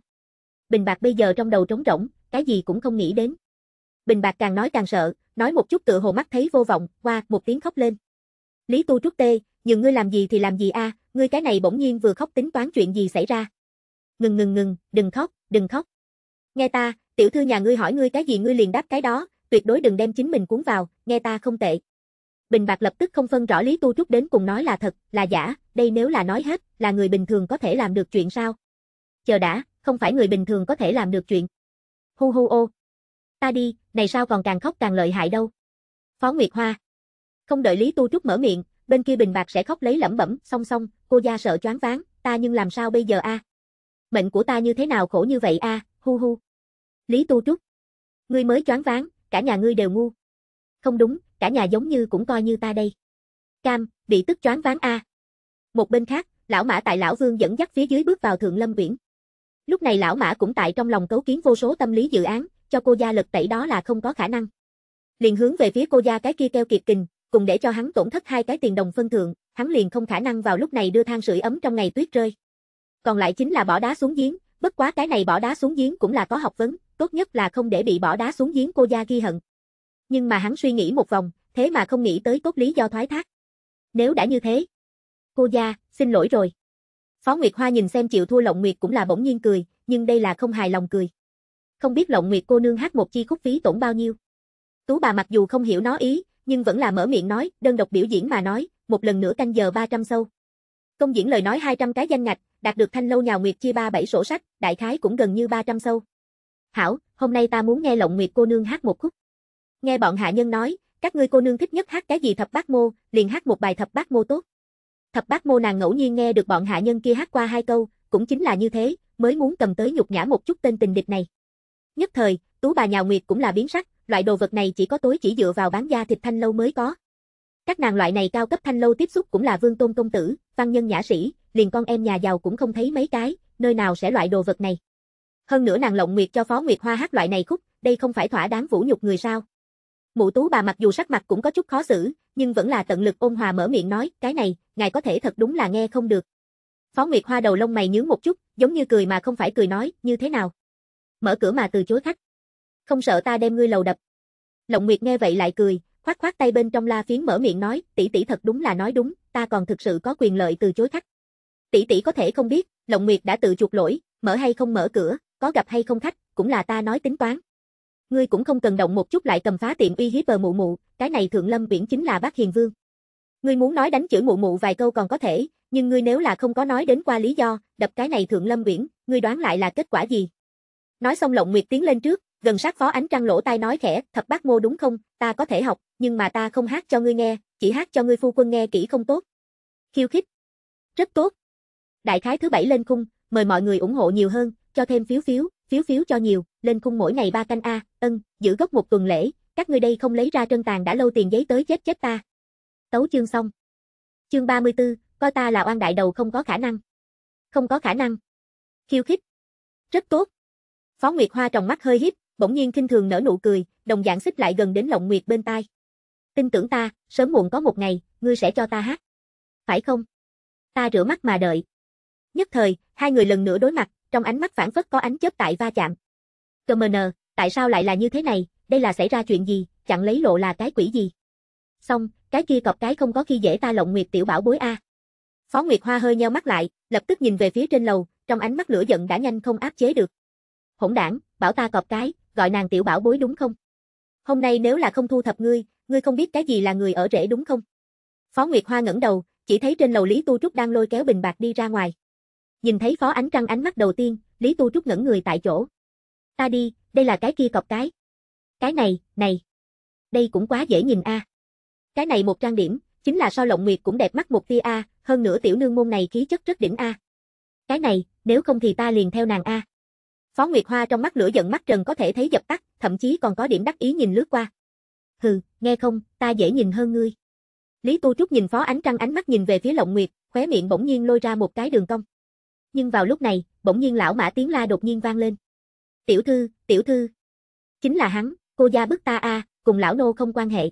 Bình Bạc bây giờ trong đầu trống rỗng, cái gì cũng không nghĩ đến. Bình Bạc càng nói càng sợ, nói một chút tựa hồ mắt thấy vô vọng, qua một tiếng khóc lên. Lý Tu Trúc Tê, nhưng ngươi làm gì thì làm gì a, ngươi cái này bỗng nhiên vừa khóc tính toán chuyện gì xảy ra. Ngừng ngừng ngừng, đừng khóc, đừng khóc. Nghe ta, tiểu thư nhà ngươi hỏi ngươi cái gì ngươi liền đáp cái đó, tuyệt đối đừng đem chính mình cuốn vào, nghe ta không tệ. Bình Bạc lập tức không phân rõ Lý Tu Trúc đến cùng nói là thật, là giả, đây nếu là nói hết, là người bình thường có thể làm được chuyện sao? Chờ đã, không phải người bình thường có thể làm được chuyện. Hu hu ô. Ta đi, này sao còn càng khóc càng lợi hại đâu. Phó Nguyệt Hoa. Không đợi Lý Tu Trúc mở miệng, bên kia Bình Bạc sẽ khóc lấy lẩm bẩm, song song, cô gia sợ choáng váng, ta nhưng làm sao bây giờ a? Mệnh của ta như thế nào khổ như vậy a, hu hu. Lý Tu Trúc. Ngươi mới choáng váng, cả nhà ngươi đều ngu. Không đúng, cả nhà giống như cũng coi như ta đây. Cam, bị tức choáng váng a. Một bên khác, lão mã tại lão Vương dẫn dắt phía dưới bước vào Thượng Lâm Uyển. Lúc này lão mã cũng tại trong lòng cấu kiến vô số tâm lý dự án, cho cô gia lực tẩy đó là không có khả năng. Liền hướng về phía cô gia cái kia keo kiệt kình, cùng để cho hắn tổn thất hai cái tiền đồng phân thượng, hắn liền không khả năng vào lúc này đưa than sưởi ấm trong ngày tuyết rơi. Còn lại chính là bỏ đá xuống giếng, bất quá cái này bỏ đá xuống giếng cũng là có học vấn, tốt nhất là không để bị bỏ đá xuống giếng cô gia ghi hận. Nhưng mà hắn suy nghĩ một vòng, thế mà không nghĩ tới cốt lý do thoái thác. Nếu đã như thế, cô gia, xin lỗi rồi. Phó Nguyệt Hoa nhìn xem chịu thua Lộng Nguyệt cũng là bỗng nhiên cười, nhưng đây là không hài lòng cười. Không biết Lộng Nguyệt cô nương hát một chi khúc phí tổn bao nhiêu. Tú bà mặc dù không hiểu nó ý, nhưng vẫn là mở miệng nói, đơn độc biểu diễn mà nói, một lần nữa canh giờ 300 sâu. Công diễn lời nói 200 cái danh ngạch, đạt được thanh lâu nhà Nguyệt chia ba bảy sổ sách, đại khái cũng gần như 300 sâu hảo, hôm nay ta muốn nghe Lộng Nguyệt cô nương hát một khúc. Nghe bọn hạ nhân nói, các ngươi cô nương thích nhất hát cái gì thập bát mô, liền hát một bài thập bát mô tốt. Thập bát mô nàng ngẫu nhiên nghe được bọn hạ nhân kia hát qua hai câu, cũng chính là như thế, mới muốn cầm tới nhục nhã một chút tên tình địch này. Nhất thời, tú bà nhà Nguyệt cũng là biến sắc, loại đồ vật này chỉ có tối chỉ dựa vào bán da thịt thanh lâu mới có. Các nàng loại này cao cấp thanh lâu tiếp xúc cũng là vương tôn công tử, văn nhân nhã sĩ, liền con em nhà giàu cũng không thấy mấy cái, nơi nào sẽ loại đồ vật này. Hơn nữa nàng Lộng Nguyệt cho Phó Nguyệt Hoa hát loại này khúc, đây không phải thỏa đáng vũ nhục người sao? Mụ Tú bà mặc dù sắc mặt cũng có chút khó xử, nhưng vẫn là tận lực ôn hòa mở miệng nói, cái này, ngài có thể thật đúng là nghe không được. Phó Nguyệt Hoa đầu lông mày nhướng một chút, giống như cười mà không phải cười nói, như thế nào? Mở cửa mà từ chối khách. Không sợ ta đem ngươi lầu đập. Lộng Nguyệt nghe vậy lại cười, khoát khoát tay bên trong la phiến mở miệng nói, tỷ tỷ thật đúng là nói đúng, ta còn thực sự có quyền lợi từ chối khách. Tỷ tỷ có thể không biết, Lộng Nguyệt đã tự chuộc lỗi, mở hay không mở cửa, có gặp hay không khách, cũng là ta nói tính toán. Ngươi cũng không cần động một chút lại cầm phá tiệm uy hiếp bờ mụ mụ, cái này Thượng Lâm biển chính là bác Hiền Vương. Ngươi muốn nói đánh chửi mụ mụ vài câu còn có thể, nhưng ngươi nếu là không có nói đến qua lý do, đập cái này Thượng Lâm biển, ngươi đoán lại là kết quả gì? Nói xong Lộng Nguyệt tiến lên trước, gần sát Phó Ánh Trăng lỗ tai nói khẽ, "Thập bát mô đúng không? Ta có thể học, nhưng mà ta không hát cho ngươi nghe, chỉ hát cho ngươi phu quân nghe kỹ không tốt." Khiêu khích. Rất tốt. Đại khái thứ bảy lên khung, mời mọi người ủng hộ nhiều hơn, cho thêm phiếu phiếu, phiếu phiếu cho nhiều, lên khung mỗi ngày ba canh a, ân, giữ gốc một tuần lễ, các ngươi đây không lấy ra trân tàn đã lâu tiền giấy tới chết chết ta. Tấu chương xong. Chương 34, coi ta là oan đại đầu không có khả năng. Không có khả năng. Khiêu khích. Rất tốt. Phó Nguyệt Hoa trong mắt hơi híp, bỗng nhiên kinh thường nở nụ cười, đồng dạng xích lại gần đến Lộng Nguyệt bên tai. Tin tưởng ta, sớm muộn có một ngày, ngươi sẽ cho ta hát. Phải không? Ta rửa mắt mà đợi. Nhất thời, hai người lần nữa đối mặt, trong ánh mắt phản phất có ánh chớp tại va chạm. Commoner, tại sao lại là như thế này, đây là xảy ra chuyện gì, chẳng lấy lộ là cái quỷ gì. Xong, cái kia cọp cái không có khi dễ ta lộng nguyệt tiểu bảo bối a. Phó Nguyệt Hoa hơi nheo mắt lại, lập tức nhìn về phía trên lầu, trong ánh mắt lửa giận đã nhanh không áp chế được. Hỗn đảng, bảo ta cọp cái, gọi nàng tiểu bảo bối đúng không? Hôm nay nếu là không thu thập ngươi, ngươi không biết cái gì là người ở rễ đúng không? Phó Nguyệt Hoa ngẩng đầu, chỉ thấy trên lầu Lý Tu Trúc đang lôi kéo bình bạc đi ra ngoài. Nhìn thấy phó ánh trăng ánh mắt đầu tiên, Lý Tu Trúc ngẩn người tại chỗ. Ta đi, đây là cái kia cọc cái. Cái này, này. Đây cũng quá dễ nhìn a. À. Cái này một trang điểm, chính là so lộng nguyệt cũng đẹp mắt một tia a, à, hơn nữa tiểu nương môn này khí chất rất đỉnh a. À. Cái này, nếu không thì ta liền theo nàng a. Phó Nguyệt Hoa trong mắt lửa giận mắt trần có thể thấy dập tắt, thậm chí còn có điểm đắc ý nhìn lướt qua. Hừ, nghe không, ta dễ nhìn hơn ngươi. Lý Tu Trúc nhìn Phó Ánh Trăng ánh mắt nhìn về phía Lộng Nguyệt, khóe miệng bỗng nhiên lôi ra một cái đường cong nhưng vào lúc này, bỗng nhiên lão mã tiếng la đột nhiên vang lên. Tiểu thư, tiểu thư. Chính là hắn, cô gia bức ta a, cùng lão nô không quan hệ.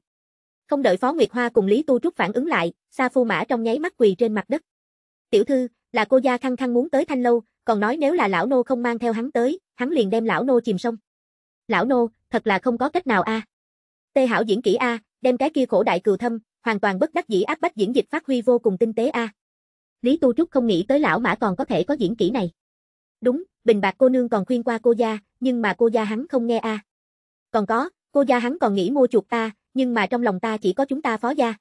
Không đợi Phó Nguyệt Hoa cùng Lý Tu Trúc phản ứng lại, Sa Phu Mã trong nháy mắt quỳ trên mặt đất. Tiểu thư, là cô gia khăng khăng muốn tới Thanh Lâu, còn nói nếu là lão nô không mang theo hắn tới, hắn liền đem lão nô chìm sông. Lão nô, thật là không có cách nào a. Tê Hảo diễn kỹ a, đem cái kia khổ đại cừu thâm, hoàn toàn bất đắc dĩ áp bách diễn dịch phát huy vô cùng tinh tế a. Lý Tu Trúc không nghĩ tới lão mã còn có thể có diễn kỹ này. Đúng, Bình Bạc cô nương còn khuyên qua cô gia, nhưng mà cô gia hắn không nghe a. À. Còn có, cô gia hắn còn nghĩ mua chuột ta, nhưng mà trong lòng ta chỉ có chúng ta phó gia.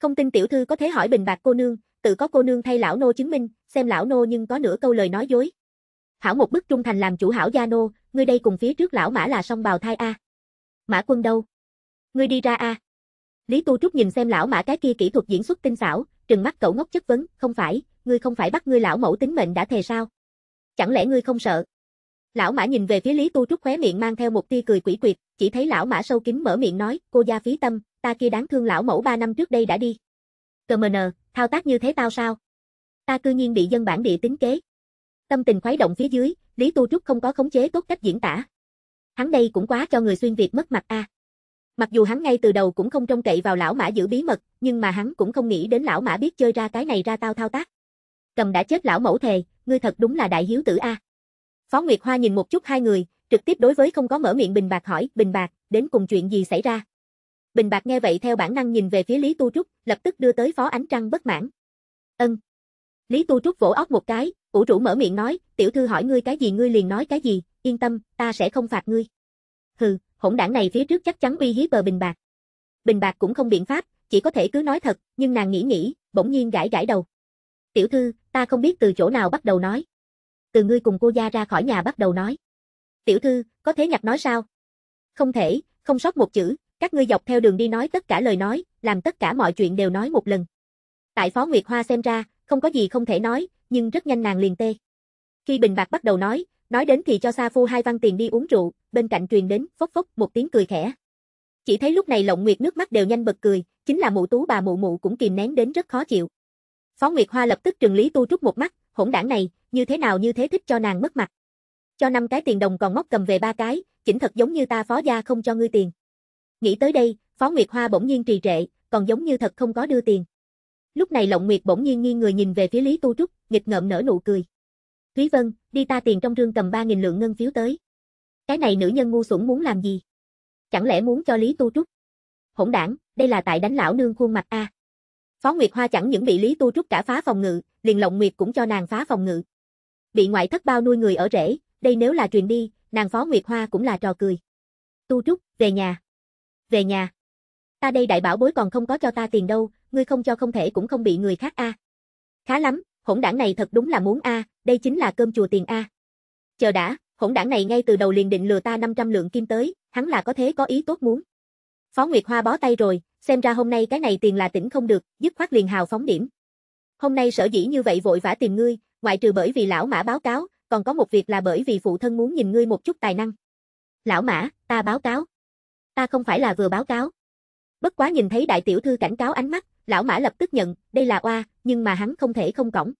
Không tin tiểu thư có thể hỏi Bình Bạc cô nương, tự có cô nương thay lão nô chứng minh, xem lão nô nhưng có nửa câu lời nói dối. Hảo một bức trung thành làm chủ hảo gia nô, ngươi đây cùng phía trước lão mã là song bào thai a. Mã quân đâu? Ngươi đi ra a. Lý Tu Trúc nhìn xem lão mã cái kia kỹ thuật diễn xuất tinh xảo, trừng mắt cậu ngốc chất vấn, không phải, ngươi không phải bắt ngươi lão mẫu tính mệnh đã thề sao? Chẳng lẽ ngươi không sợ? Lão mã nhìn về phía Lý Tu Trúc khóe miệng mang theo một tia cười quỷ quyệt, chỉ thấy lão mã sâu kín mở miệng nói, cô gia phí tâm, ta kia đáng thương lão mẫu ba năm trước đây đã đi. Cờ mờ nờ, thao tác như thế tao sao? Ta cư nhiên bị dân bản địa tính kế. Tâm tình khuấy động phía dưới, Lý Tu Trúc không có khống chế tốt cách diễn tả. Hắn đây cũng quá cho người xuyên Việt mất mặt a. À. Mặc dù hắn ngay từ đầu cũng không trông cậy vào lão mã giữ bí mật, nhưng mà hắn cũng không nghĩ đến lão mã biết chơi ra cái này ra tao thao tác. Cầm đã chết lão mẫu thề, ngươi thật đúng là đại hiếu tử A. Phó Nguyệt Hoa nhìn một chút hai người, trực tiếp đối với không có mở miệng Bình Bạc hỏi, Bình Bạc, đến cùng chuyện gì xảy ra? Bình Bạc nghe vậy theo bản năng nhìn về phía Lý Tu Trúc, lập tức đưa tới Phó Ánh Trăng bất mãn. Ân. Lý Tu Trúc vỗ óc một cái, ủ rũ mở miệng nói, tiểu thư hỏi ngươi cái gì ngươi liền nói cái gì, yên tâm, ta sẽ không phạt ngươi. Hừ, hỗn đảng này phía trước chắc chắn uy hiếp bờ bình bạc. Bình bạc cũng không biện pháp, chỉ có thể cứ nói thật, nhưng nàng nghĩ nghĩ, bỗng nhiên gãi gãi đầu. Tiểu thư, ta không biết từ chỗ nào bắt đầu nói. Từ ngươi cùng cô gia ra khỏi nhà bắt đầu nói. Tiểu thư, có thế nhặt nói sao? Không thể, không sót một chữ, các ngươi dọc theo đường đi nói tất cả lời nói, làm tất cả mọi chuyện đều nói một lần. Tại Phó Nguyệt Hoa xem ra, không có gì không thể nói, nhưng rất nhanh nàng liền tê. Khi Bình Bạc bắt đầu nói, Nói đến thì cho Sa Phu hai văn tiền đi uống rượu, bên cạnh truyền đến, phốc phốc, một tiếng cười khẽ. Chỉ thấy lúc này Lộng Nguyệt nước mắt đều nhanh bật cười, chính là mụ tú bà mụ mụ cũng kìm nén đến rất khó chịu. Phó Nguyệt Hoa lập tức trừng lý tu trúc một mắt, hỗn đảng này, như thế nào như thế thích cho nàng mất mặt. Cho năm cái tiền đồng còn móc cầm về ba cái, chỉnh thật giống như ta phó gia không cho ngươi tiền. Nghĩ tới đây, Phó Nguyệt Hoa bỗng nhiên trì trệ, còn giống như thật không có đưa tiền. Lúc này Lộng Nguyệt bỗng nhiên nghiêng người nhìn về phía Lý Tu Trúc, nghịch ngợm nở nụ cười. Thúy Vân, đi ta tiền trong trương cầm 3.000 lượng ngân phiếu tới. Cái này nữ nhân ngu xuẩn muốn làm gì? Chẳng lẽ muốn cho Lý Tu Trúc? Hỗn đảng, đây là tại đánh lão nương khuôn mặt a. Phó Nguyệt Hoa chẳng những bị Lý Tu Trúc cả phá phòng ngự, liền Lộng Nguyệt cũng cho nàng phá phòng ngự. Bị ngoại thất bao nuôi người ở rễ, đây nếu là truyền đi, nàng Phó Nguyệt Hoa cũng là trò cười. Tu Trúc, về nhà. Về nhà. Ta đây đại bảo bối còn không có cho ta tiền đâu, ngươi không cho không thể cũng không bị người khác a. Khá lắm, hỗn đảng này thật đúng là muốn a, à, đây chính là cơm chùa tiền a. À. Chờ đã, hỗn đảng này ngay từ đầu liền định lừa ta 500 lượng kim tới, hắn là có thế có ý tốt muốn. Phó Nguyệt Hoa bó tay rồi, xem ra hôm nay cái này tiền là tỉnh không được, dứt khoát liền hào phóng điểm. Hôm nay sở dĩ như vậy vội vã tìm ngươi, ngoại trừ bởi vì lão mã báo cáo, còn có một việc là bởi vì phụ thân muốn nhìn ngươi một chút tài năng. Lão mã, ta báo cáo. Ta không phải là vừa báo cáo. Bất quá nhìn thấy đại tiểu thư cảnh cáo ánh mắt, lão mã lập tức nhận, đây là oa, nhưng mà hắn không thể không cõng.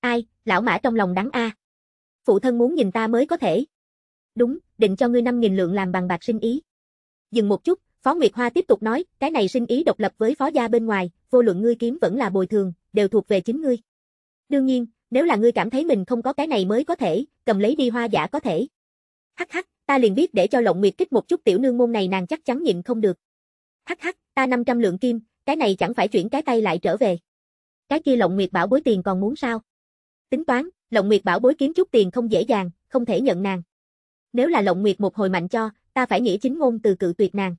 Ai, lão mã trong lòng đắng a. À. Phụ thân muốn nhìn ta mới có thể. Đúng, định cho ngươi 5.000 lượng làm bằng bạc sinh ý. Dừng một chút, Phó Nguyệt Hoa tiếp tục nói, cái này sinh ý độc lập với phó gia bên ngoài, vô luận ngươi kiếm vẫn là bồi thường, đều thuộc về chính ngươi. Đương nhiên, nếu là ngươi cảm thấy mình không có cái này mới có thể, cầm lấy đi hoa giả có thể. Hắc hắc, ta liền biết để cho Lộng Nguyệt kích một chút tiểu nương môn này nàng chắc chắn nhịn không được. Hắc hắc, ta 500 lượng kim, cái này chẳng phải chuyển cái tay lại trở về. Cái kia Lộng Nguyệt bảo bối tiền còn muốn sao? Tính toán, Lộng Nguyệt bảo bối kiếm chút tiền không dễ dàng, không thể nhận nàng. Nếu là Lộng Nguyệt một hồi mạnh cho, ta phải nghĩ chính ngôn từ cự tuyệt nàng.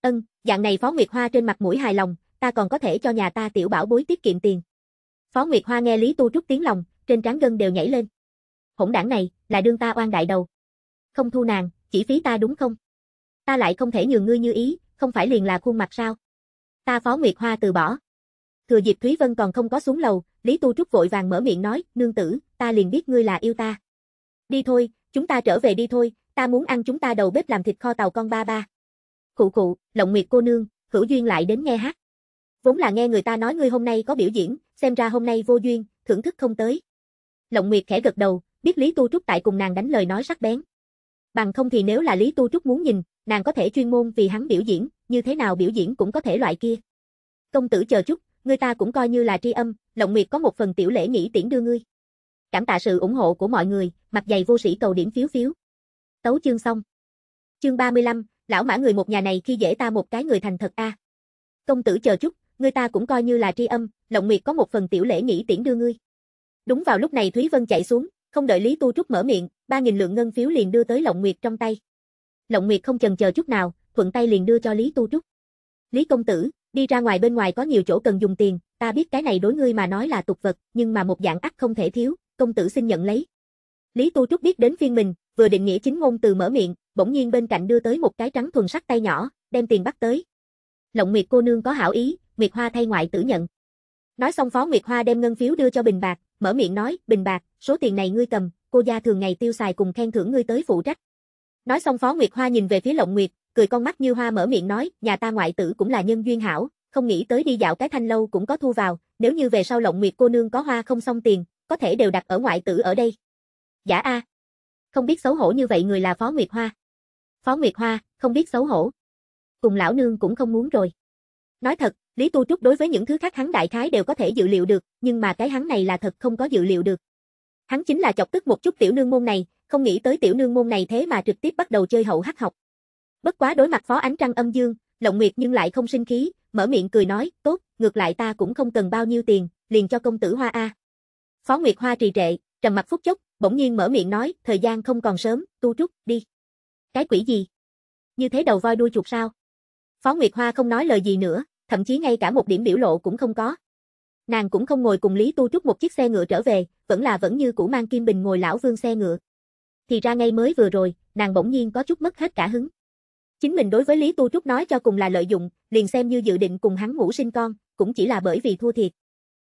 Ân, dạng này Phó Nguyệt Hoa trên mặt mũi hài lòng, ta còn có thể cho nhà ta tiểu bảo bối tiết kiệm tiền. Phó Nguyệt Hoa nghe Lý Tu Trúc tiếng lòng, trên trán gân đều nhảy lên. Hỗn đảng này, là đương ta oan đại đầu. Không thu nàng, chỉ phí ta đúng không? Ta lại không thể nhường ngươi như ý, không phải liền là khuôn mặt sao? Ta Phó Nguyệt Hoa từ bỏ. Thừa dịp Thúy Vân còn không có xuống lầu, Lý Tu Trúc vội vàng mở miệng nói, nương tử, ta liền biết ngươi là yêu ta. Đi thôi, chúng ta trở về đi thôi, ta muốn ăn chúng ta đầu bếp làm thịt kho tàu con ba ba. Khụ khụ, Lộng Nguyệt cô nương, hữu duyên lại đến nghe hát. Vốn là nghe người ta nói ngươi hôm nay có biểu diễn, xem ra hôm nay vô duyên, thưởng thức không tới. Lộng Nguyệt khẽ gật đầu, biết Lý Tu Trúc tại cùng nàng đánh lời nói sắc bén. Bằng không thì nếu là Lý Tu Trúc muốn nhìn, nàng có thể chuyên môn vì hắn biểu diễn, như thế nào biểu diễn cũng có thể loại kia. Công tử chờ chút, người ta cũng coi như là tri âm, Lộng Nguyệt có một phần tiểu lễ nghĩ tiễn đưa ngươi. Cảm tạ sự ủng hộ của mọi người, mặt dày vô sĩ cầu điểm phiếu phiếu. Tấu chương xong. Chương 35, lão mã người một nhà này khi dễ ta một cái người thành thật a. À. Công tử chờ chút, người ta cũng coi như là tri âm, Lộng Nguyệt có một phần tiểu lễ nghĩ tiễn đưa ngươi. Đúng vào lúc này Thúy Vân chạy xuống, không đợi Lý Tu Trúc mở miệng, 3000 lượng ngân phiếu liền đưa tới Lộng Nguyệt trong tay. Lộng Nguyệt không chần chờ chút nào, thuận tay liền đưa cho Lý Tu Trúc. Lý công tử, đi ra ngoài bên ngoài có nhiều chỗ cần dùng tiền, ta biết cái này đối ngươi mà nói là tục vật, nhưng mà một dạng ắt không thể thiếu, công tử xin nhận lấy. Lý Tu Trúc biết đến phiên mình, vừa định nghĩa chính ngôn từ mở miệng, bỗng nhiên bên cạnh đưa tới một cái trắng thuần sắc tay nhỏ, đem tiền bắt tới. Lộng Nguyệt cô nương có hảo ý, Nguyệt Hoa thay ngoại tử nhận. Nói xong Phó Nguyệt Hoa đem ngân phiếu đưa cho Bình Bạc, mở miệng nói, Bình Bạc, số tiền này ngươi cầm, cô gia thường ngày tiêu xài cùng khen thưởng ngươi tới phụ trách, Nói xong Phó Nguyệt Hoa nhìn về phía Lộng Nguyệt, cười con mắt như hoa mở miệng nói, nhà ta ngoại tử cũng là nhân duyên hảo, không nghĩ tới đi dạo cái thanh lâu cũng có thu vào, nếu như về sau Lộng Nguyệt cô nương có hoa không xong tiền, có thể đều đặt ở ngoại tử ở đây. Giả dạ a. Không biết xấu hổ như vậy người là Phó Nguyệt Hoa. Phó Nguyệt Hoa, không biết xấu hổ. Cùng lão nương cũng không muốn rồi. Nói thật, Lý Tu Trúc đối với những thứ khác hắn đại khái đều có thể dự liệu được, nhưng mà cái hắn này là thật không có dự liệu được. Hắn chính là chọc tức một chút tiểu nương môn này, không nghĩ tới tiểu nương môn này thế mà trực tiếp bắt đầu chơi hậu hắc học. Bất quá đối mặt Phó Ánh Trăng âm dương, Lộng Nguyệt nhưng lại không sinh khí, mở miệng cười nói, tốt, ngược lại ta cũng không cần bao nhiêu tiền, liền cho công tử Hoa A. Phó Nguyệt Hoa trì trệ, trầm mặt phút chốc, bỗng nhiên mở miệng nói, thời gian không còn sớm, tu trúc, đi. Cái quỷ gì? Như thế đầu voi đuôi chuột sao? Phó Nguyệt Hoa không nói lời gì nữa, thậm chí ngay cả một điểm biểu lộ cũng không có. Nàng cũng không ngồi cùng Lý Tu Trúc một chiếc xe ngựa trở về, vẫn là vẫn như cũ mang Kim Bình ngồi lão vương xe ngựa thì ra ngay mới vừa rồi, nàng bỗng nhiên có chút mất hết cả hứng. Chính mình đối với Lý Tu Trúc nói cho cùng là lợi dụng, liền xem như dự định cùng hắn ngủ sinh con, cũng chỉ là bởi vì thua thiệt.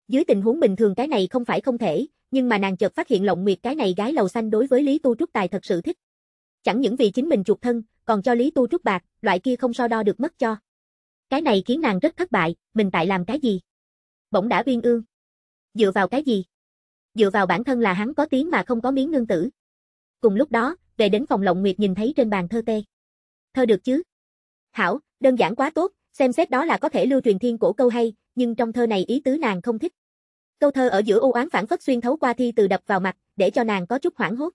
Dưới tình huống bình thường cái này không phải không thể, nhưng mà nàng chợt phát hiện Lộng Nguyệt cái này gái lầu xanh đối với Lý Tu Trúc tài thật sự thích. Chẳng những vì chính mình chuột thân, còn cho Lý Tu Trúc bạc, loại kia không so đo được mất cho. Cái này khiến nàng rất thất bại, mình tại làm cái gì? Bỗng đã viên ương. Dựa vào cái gì? Dựa vào bản thân là hắn có tiếng mà không có miếng nương tử. Cùng lúc đó, về đến phòng Lộng Nguyệt nhìn thấy trên bàn thơ tê. Thơ được chứ? Hảo, đơn giản quá tốt, xem xét đó là có thể lưu truyền thiên cổ câu hay, nhưng trong thơ này ý tứ nàng không thích. Câu thơ ở giữa u oán phản phất xuyên thấu qua thi từ đập vào mặt, để cho nàng có chút hoảng hốt.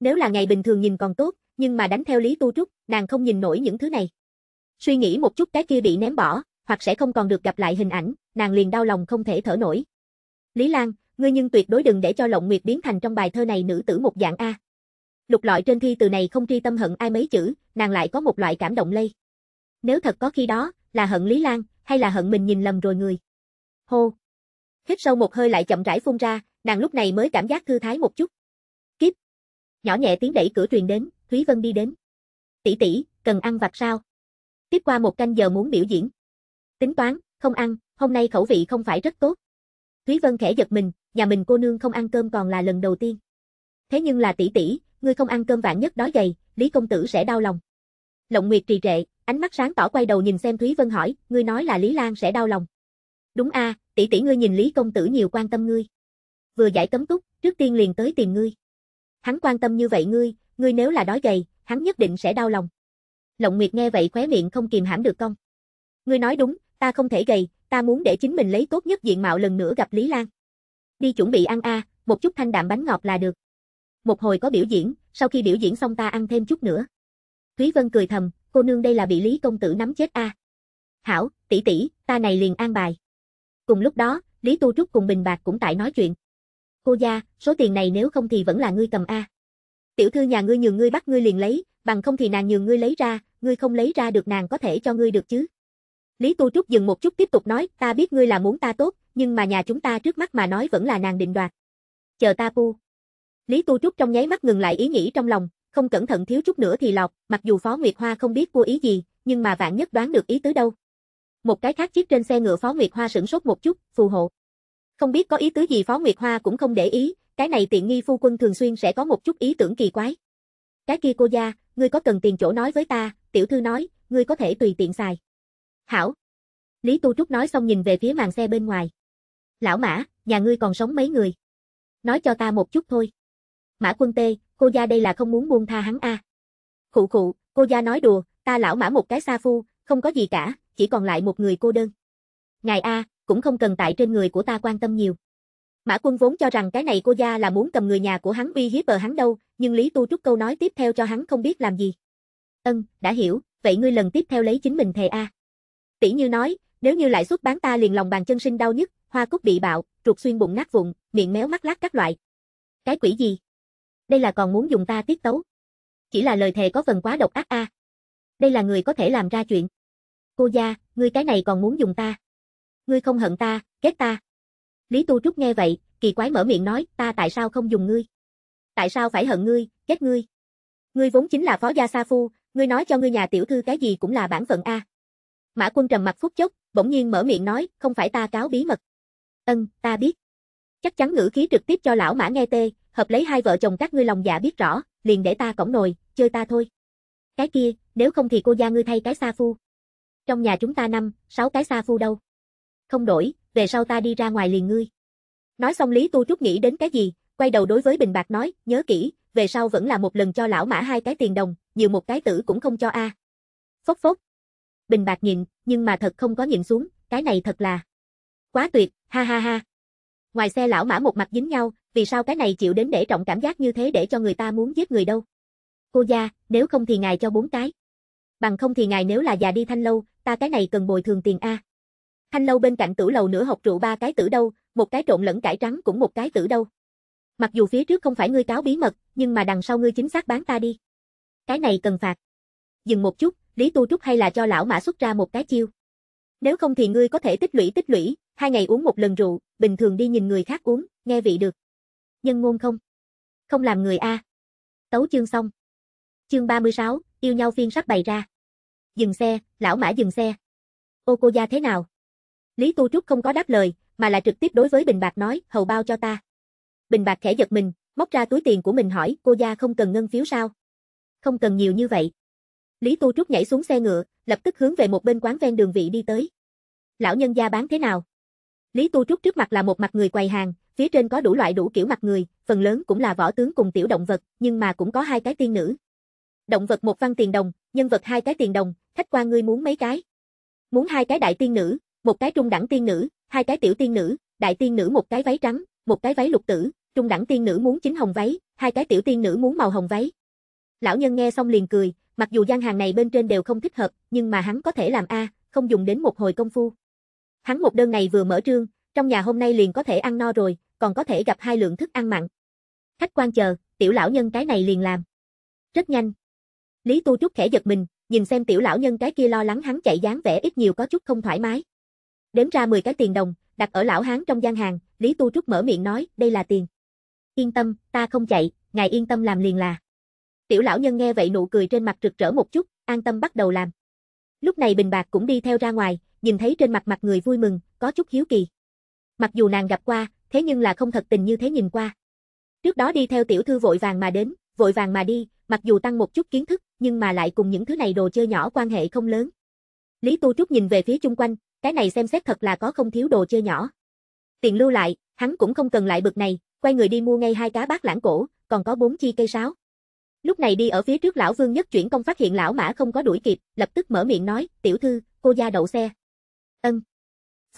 Nếu là ngày bình thường nhìn còn tốt, nhưng mà đánh theo lý tu trúc, nàng không nhìn nổi những thứ này. Suy nghĩ một chút cái kia bị ném bỏ, hoặc sẽ không còn được gặp lại hình ảnh, nàng liền đau lòng không thể thở nổi. Lý Lan, ngươi nhưng tuyệt đối đừng để cho Lộng Nguyệt biến thành trong bài thơ này nữ tử một dạng a. Lục lọi trên thi từ này không tri tâm hận ai mấy chữ, nàng lại có một loại cảm động lây. Nếu thật có khi đó, là hận Lý Lan, hay là hận mình nhìn lầm rồi người. Hô! Hít sâu một hơi lại chậm rãi phun ra, nàng lúc này mới cảm giác thư thái một chút. Kiếp! Nhỏ nhẹ tiếng đẩy cửa truyền đến, Thúy Vân đi đến. Tỷ tỷ, cần ăn vặt sao? Tiếp qua một canh giờ muốn biểu diễn. Tính toán, không ăn, hôm nay khẩu vị không phải rất tốt. Thúy Vân khẽ giật mình, nhà mình cô nương không ăn cơm còn là lần đầu tiên. Thế nhưng là tỷ tỷ, ngươi không ăn cơm vạn nhất đói gầy, Lý công tử sẽ đau lòng. Lộng Nguyệt trì trệ, ánh mắt sáng tỏ quay đầu nhìn xem Thúy Vân hỏi, ngươi nói là Lý Lan sẽ đau lòng. Đúng a, à, tỷ tỷ ngươi nhìn Lý công tử nhiều quan tâm ngươi. Vừa giải cấm túc, trước tiên liền tới tìm ngươi. Hắn quan tâm như vậy ngươi, ngươi nếu là đói gầy, hắn nhất định sẽ đau lòng. Lộng Nguyệt nghe vậy khóe miệng không kìm hãm được cong. Ngươi nói đúng, ta không thể gầy, ta muốn để chính mình lấy tốt nhất diện mạo lần nữa gặp Lý Lan. Đi chuẩn bị ăn a, một chút thanh đạm bánh ngọt là được một hồi có biểu diễn, sau khi biểu diễn xong ta ăn thêm chút nữa. Thúy Vân cười thầm, cô nương đây là bị Lý công tử nắm chết a. À. Hảo, tỷ tỷ, ta này liền an bài. Cùng lúc đó, Lý Tu Trúc cùng Bình Bạc cũng tại nói chuyện. Cô gia, số tiền này nếu không thì vẫn là ngươi cầm a. Tiểu thư nhà ngươi nhường ngươi bắt ngươi liền lấy, bằng không thì nàng nhường ngươi lấy ra, ngươi không lấy ra được nàng có thể cho ngươi được chứ. Lý Tu Trúc dừng một chút tiếp tục nói, ta biết ngươi là muốn ta tốt, nhưng mà nhà chúng ta trước mắt mà nói vẫn là nàng định đoạt. Chờ ta pu. Lý Tu Trúc trong nháy mắt ngừng lại ý nghĩ trong lòng, không cẩn thận thiếu chút nữa thì lọt, mặc dù Phó Nguyệt Hoa không biết cô ý gì, nhưng mà vạn nhất đoán được ý tứ đâu. Một cái khác chiếc trên xe ngựa Phó Nguyệt Hoa sửng sốt một chút, phù hộ. Không biết có ý tứ gì Phó Nguyệt Hoa cũng không để ý, cái này tiện nghi phu quân thường xuyên sẽ có một chút ý tưởng kỳ quái. Cái kia cô gia, ngươi có cần tiền chỗ nói với ta, tiểu thư nói, ngươi có thể tùy tiện xài. Hảo. Lý Tu Trúc nói xong nhìn về phía màn xe bên ngoài. Lão mã, nhà ngươi còn sống mấy người? Nói cho ta một chút thôi. Mã quân tê, cô gia đây là không muốn buông tha hắn a. À. Khụ khụ, cô gia nói đùa, ta lão mã một cái xa phu, không có gì cả, chỉ còn lại một người cô đơn. Ngài a, cũng không cần tại trên người của ta quan tâm nhiều. Mã quân vốn cho rằng cái này cô gia là muốn cầm người nhà của hắn uy hiếp bờ hắn đâu, nhưng Lý Tu Trúc câu nói tiếp theo cho hắn không biết làm gì. Ân, đã hiểu, vậy ngươi lần tiếp theo lấy chính mình thề a. Tỷ như nói, nếu như lại xuất bán ta liền lòng bàn chân sinh đau nhất, hoa cúc bị bạo, ruột xuyên bụng nát vụn, miệng méo mắt lát các loại. Cái quỷ gì? Đây là còn muốn dùng ta tiết tấu. Chỉ là lời thề có phần quá độc ác a. À. Đây là người có thể làm ra chuyện. Cô gia, ngươi cái này còn muốn dùng ta. Ngươi không hận ta, ghét ta. Lý Tu Trúc nghe vậy, kỳ quái mở miệng nói, ta tại sao không dùng ngươi? Tại sao phải hận ngươi, ghét ngươi? Ngươi vốn chính là phó gia Sa Phu, ngươi nói cho ngươi nhà tiểu thư cái gì cũng là bản phận a. Mã Quân trầm mặt phút chốc, bỗng nhiên mở miệng nói, không phải ta cáo bí mật. Ân, ta biết. Chắc chắn ngữ khí trực tiếp cho lão Mã nghe tê, hợp lấy hai vợ chồng các ngươi lòng dạ biết rõ, liền để ta cổng nồi, chơi ta thôi. Cái kia, nếu không thì cô gia ngươi thay cái sa phu. Trong nhà chúng ta năm, sáu cái sa phu đâu. Không đổi, về sau ta đi ra ngoài liền ngươi. Nói xong Lý Tu Trúc nghĩ đến cái gì, quay đầu đối với Bình Bạc nói, nhớ kỹ, về sau vẫn là một lần cho lão mã hai cái tiền đồng, nhiều một cái tử cũng không cho a. À. Phốc phốc. Bình Bạc nhìn nhưng mà thật không có nhìn xuống, cái này thật là quá tuyệt, ha ha ha. Ngoài xe lão mã một mặt dính nhau, vì sao cái này chịu đến để trọng cảm giác như thế để cho người ta muốn giết người đâu. Cô gia, nếu không thì ngài cho bốn cái. Bằng không thì ngài nếu là già đi thanh lâu, ta cái này cần bồi thường tiền A. Thanh lâu bên cạnh tử lầu nửa hộp rượu ba cái tử đâu, một cái trộn lẫn cải trắng cũng một cái tử đâu. Mặc dù phía trước không phải ngươi cáo bí mật, nhưng mà đằng sau ngươi chính xác bán ta đi. Cái này cần phạt. Dừng một chút, Lý Tu Trúc hay là cho lão mã xuất ra một cái chiêu. Nếu không thì ngươi có thể tích lũy tích lũy, hai ngày uống một lần rượu, bình thường đi nhìn người khác uống, nghe vị được nhân ngôn không? Không làm người A. Tấu chương xong. Chương 36, yêu nhau phiên sắc bày ra. Dừng xe, lão mã dừng xe. Ô cô gia thế nào? Lý Tu Trúc không có đáp lời, mà là trực tiếp đối với Bình Bạc nói, hầu bao cho ta. Bình Bạc khẽ giật mình, móc ra túi tiền của mình hỏi, cô gia không cần ngân phiếu sao? Không cần nhiều như vậy. Lý Tu Trúc nhảy xuống xe ngựa, lập tức hướng về một bên quán ven đường vị đi tới. Lão nhân gia bán thế nào? Lý Tu Trúc trước mặt là một mặt người quầy hàng, Phía trên có đủ loại đủ kiểu mặt người, phần lớn cũng là võ tướng cùng tiểu động vật, nhưng mà cũng có hai cái tiên nữ. Động vật một văn tiền đồng, nhân vật hai cái tiền đồng, khách quan ngươi muốn mấy cái? Muốn hai cái đại tiên nữ, một cái trung đẳng tiên nữ, hai cái tiểu tiên nữ, đại tiên nữ một cái váy trắng, một cái váy lục tử, trung đẳng tiên nữ muốn chính hồng váy, hai cái tiểu tiên nữ muốn màu hồng váy. Lão nhân nghe xong liền cười, mặc dù gian hàng này bên trên đều không thích hợp, nhưng mà hắn có thể làm a, không dùng đến một hồi công phu. Hắn một đơn này vừa mở trương, trong nhà hôm nay liền có thể ăn no rồi, còn có thể gặp hai lượng thức ăn mặn. Khách quan chờ, tiểu lão nhân cái này liền làm. Rất nhanh. Lý Tu Trúc khẽ giật mình, nhìn xem tiểu lão nhân cái kia lo lắng hắn chạy dáng vẻ ít nhiều có chút không thoải mái. Đếm ra 10 cái tiền đồng, đặt ở lão hán trong gian hàng, Lý Tu Trúc mở miệng nói, đây là tiền. Yên tâm, ta không chạy, ngài yên tâm làm liền là. Tiểu lão nhân nghe vậy nụ cười trên mặt rực rỡ một chút, an tâm bắt đầu làm. Lúc này bình bạc cũng đi theo ra ngoài, nhìn thấy trên mặt mặt người vui mừng, có chút hiếu kỳ mặc dù nàng gặp qua, thế nhưng là không thật tình như thế nhìn qua. Trước đó đi theo tiểu thư vội vàng mà đến, vội vàng mà đi, mặc dù tăng một chút kiến thức, nhưng mà lại cùng những thứ này đồ chơi nhỏ quan hệ không lớn. Lý Tu Trúc nhìn về phía chung quanh, cái này xem xét thật là có không thiếu đồ chơi nhỏ. Tiền lưu lại, hắn cũng không cần lại bực này, quay người đi mua ngay hai cá bát lãng cổ, còn có bốn chi cây sáo. Lúc này đi ở phía trước lão Vương Nhất chuyển công phát hiện lão Mã không có đuổi kịp, lập tức mở miệng nói, "Tiểu thư, cô gia đậu xe." Ân.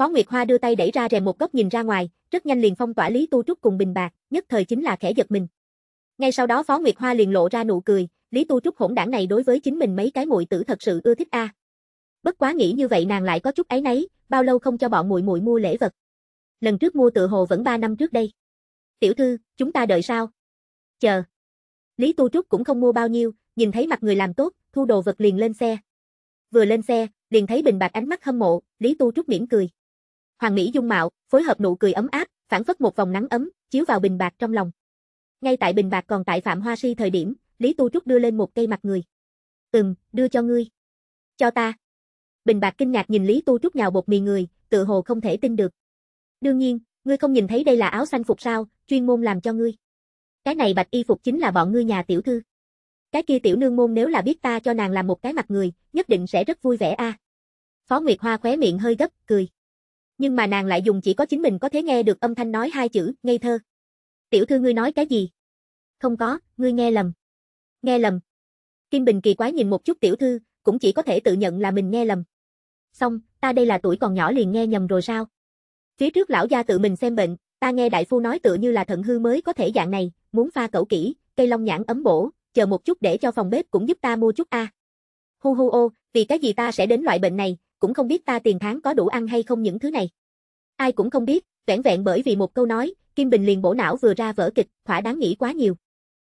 Phó Nguyệt Hoa đưa tay đẩy ra rèm một góc nhìn ra ngoài, rất nhanh liền phong tỏa Lý Tu Trúc cùng Bình Bạc, nhất thời chính là khẽ giật mình. Ngay sau đó Phó Nguyệt Hoa liền lộ ra nụ cười, Lý Tu Trúc hỗn đảng này đối với chính mình mấy cái muội tử thật sự ưa thích a. Bất quá nghĩ như vậy nàng lại có chút ấy nấy, bao lâu không cho bọn muội muội mua lễ vật. Lần trước mua tự hồ vẫn 3 năm trước đây. Tiểu thư, chúng ta đợi sao? Chờ. Lý Tu Trúc cũng không mua bao nhiêu, nhìn thấy mặt người làm tốt, thu đồ vật liền lên xe. Vừa lên xe, liền thấy Bình Bạc ánh mắt hâm mộ, Lý Tu Trúc mỉm cười hoàng mỹ dung mạo, phối hợp nụ cười ấm áp, phản phất một vòng nắng ấm, chiếu vào bình bạc trong lòng. Ngay tại bình bạc còn tại Phạm Hoa Si thời điểm, Lý Tu Trúc đưa lên một cây mặt người. "Ừm, đưa cho ngươi." "Cho ta?" Bình bạc kinh ngạc nhìn Lý Tu Trúc nhào bột mì người, tự hồ không thể tin được. "Đương nhiên, ngươi không nhìn thấy đây là áo xanh phục sao, chuyên môn làm cho ngươi. Cái này bạch y phục chính là bọn ngươi nhà tiểu thư." Cái kia tiểu nương môn nếu là biết ta cho nàng làm một cái mặt người, nhất định sẽ rất vui vẻ a. À. Phó Nguyệt Hoa khóe miệng hơi gấp, cười nhưng mà nàng lại dùng chỉ có chính mình có thể nghe được âm thanh nói hai chữ, ngây thơ. Tiểu thư ngươi nói cái gì? Không có, ngươi nghe lầm. Nghe lầm. Kim Bình kỳ quái nhìn một chút tiểu thư, cũng chỉ có thể tự nhận là mình nghe lầm. Xong, ta đây là tuổi còn nhỏ liền nghe nhầm rồi sao? Phía trước lão gia tự mình xem bệnh, ta nghe đại phu nói tựa như là thận hư mới có thể dạng này, muốn pha cẩu kỹ, cây long nhãn ấm bổ, chờ một chút để cho phòng bếp cũng giúp ta mua chút a. Hu hu ô, vì cái gì ta sẽ đến loại bệnh này, cũng không biết ta tiền tháng có đủ ăn hay không những thứ này. Ai cũng không biết, vẻn vẹn bởi vì một câu nói, Kim Bình liền bổ não vừa ra vỡ kịch, thỏa đáng nghĩ quá nhiều.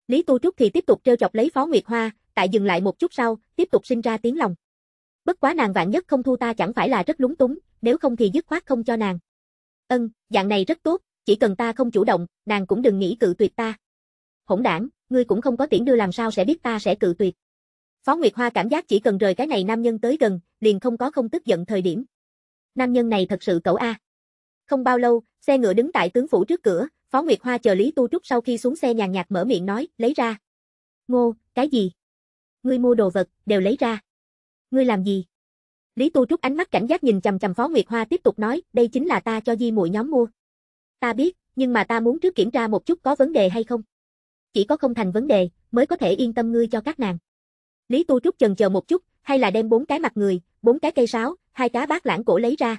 Lý Tu Trúc thì tiếp tục trêu chọc lấy Phó Nguyệt Hoa, tại dừng lại một chút sau, tiếp tục sinh ra tiếng lòng. Bất quá nàng vạn nhất không thu ta chẳng phải là rất lúng túng, nếu không thì dứt khoát không cho nàng. Ân, dạng này rất tốt, chỉ cần ta không chủ động, nàng cũng đừng nghĩ cự tuyệt ta. Hỗn đảng, ngươi cũng không có tiễn đưa làm sao sẽ biết ta sẽ cự tuyệt. Phó Nguyệt Hoa cảm giác chỉ cần rời cái này nam nhân tới gần, liền không có không tức giận thời điểm. Nam nhân này thật sự cẩu a. Không bao lâu, xe ngựa đứng tại tướng phủ trước cửa, Phó Nguyệt Hoa chờ Lý Tu Trúc sau khi xuống xe nhàn nhạt mở miệng nói, lấy ra. Ngô, cái gì? Ngươi mua đồ vật, đều lấy ra. Ngươi làm gì? Lý Tu Trúc ánh mắt cảnh giác nhìn chằm chằm Phó Nguyệt Hoa tiếp tục nói, đây chính là ta cho Di muội nhóm mua. Ta biết, nhưng mà ta muốn trước kiểm tra một chút có vấn đề hay không. Chỉ có không thành vấn đề, mới có thể yên tâm ngươi cho các nàng. Lý Tu Trúc chần chờ một chút, hay là đem bốn cái mặt người, bốn cái cây sáo, hai cá bát lãng cổ lấy ra.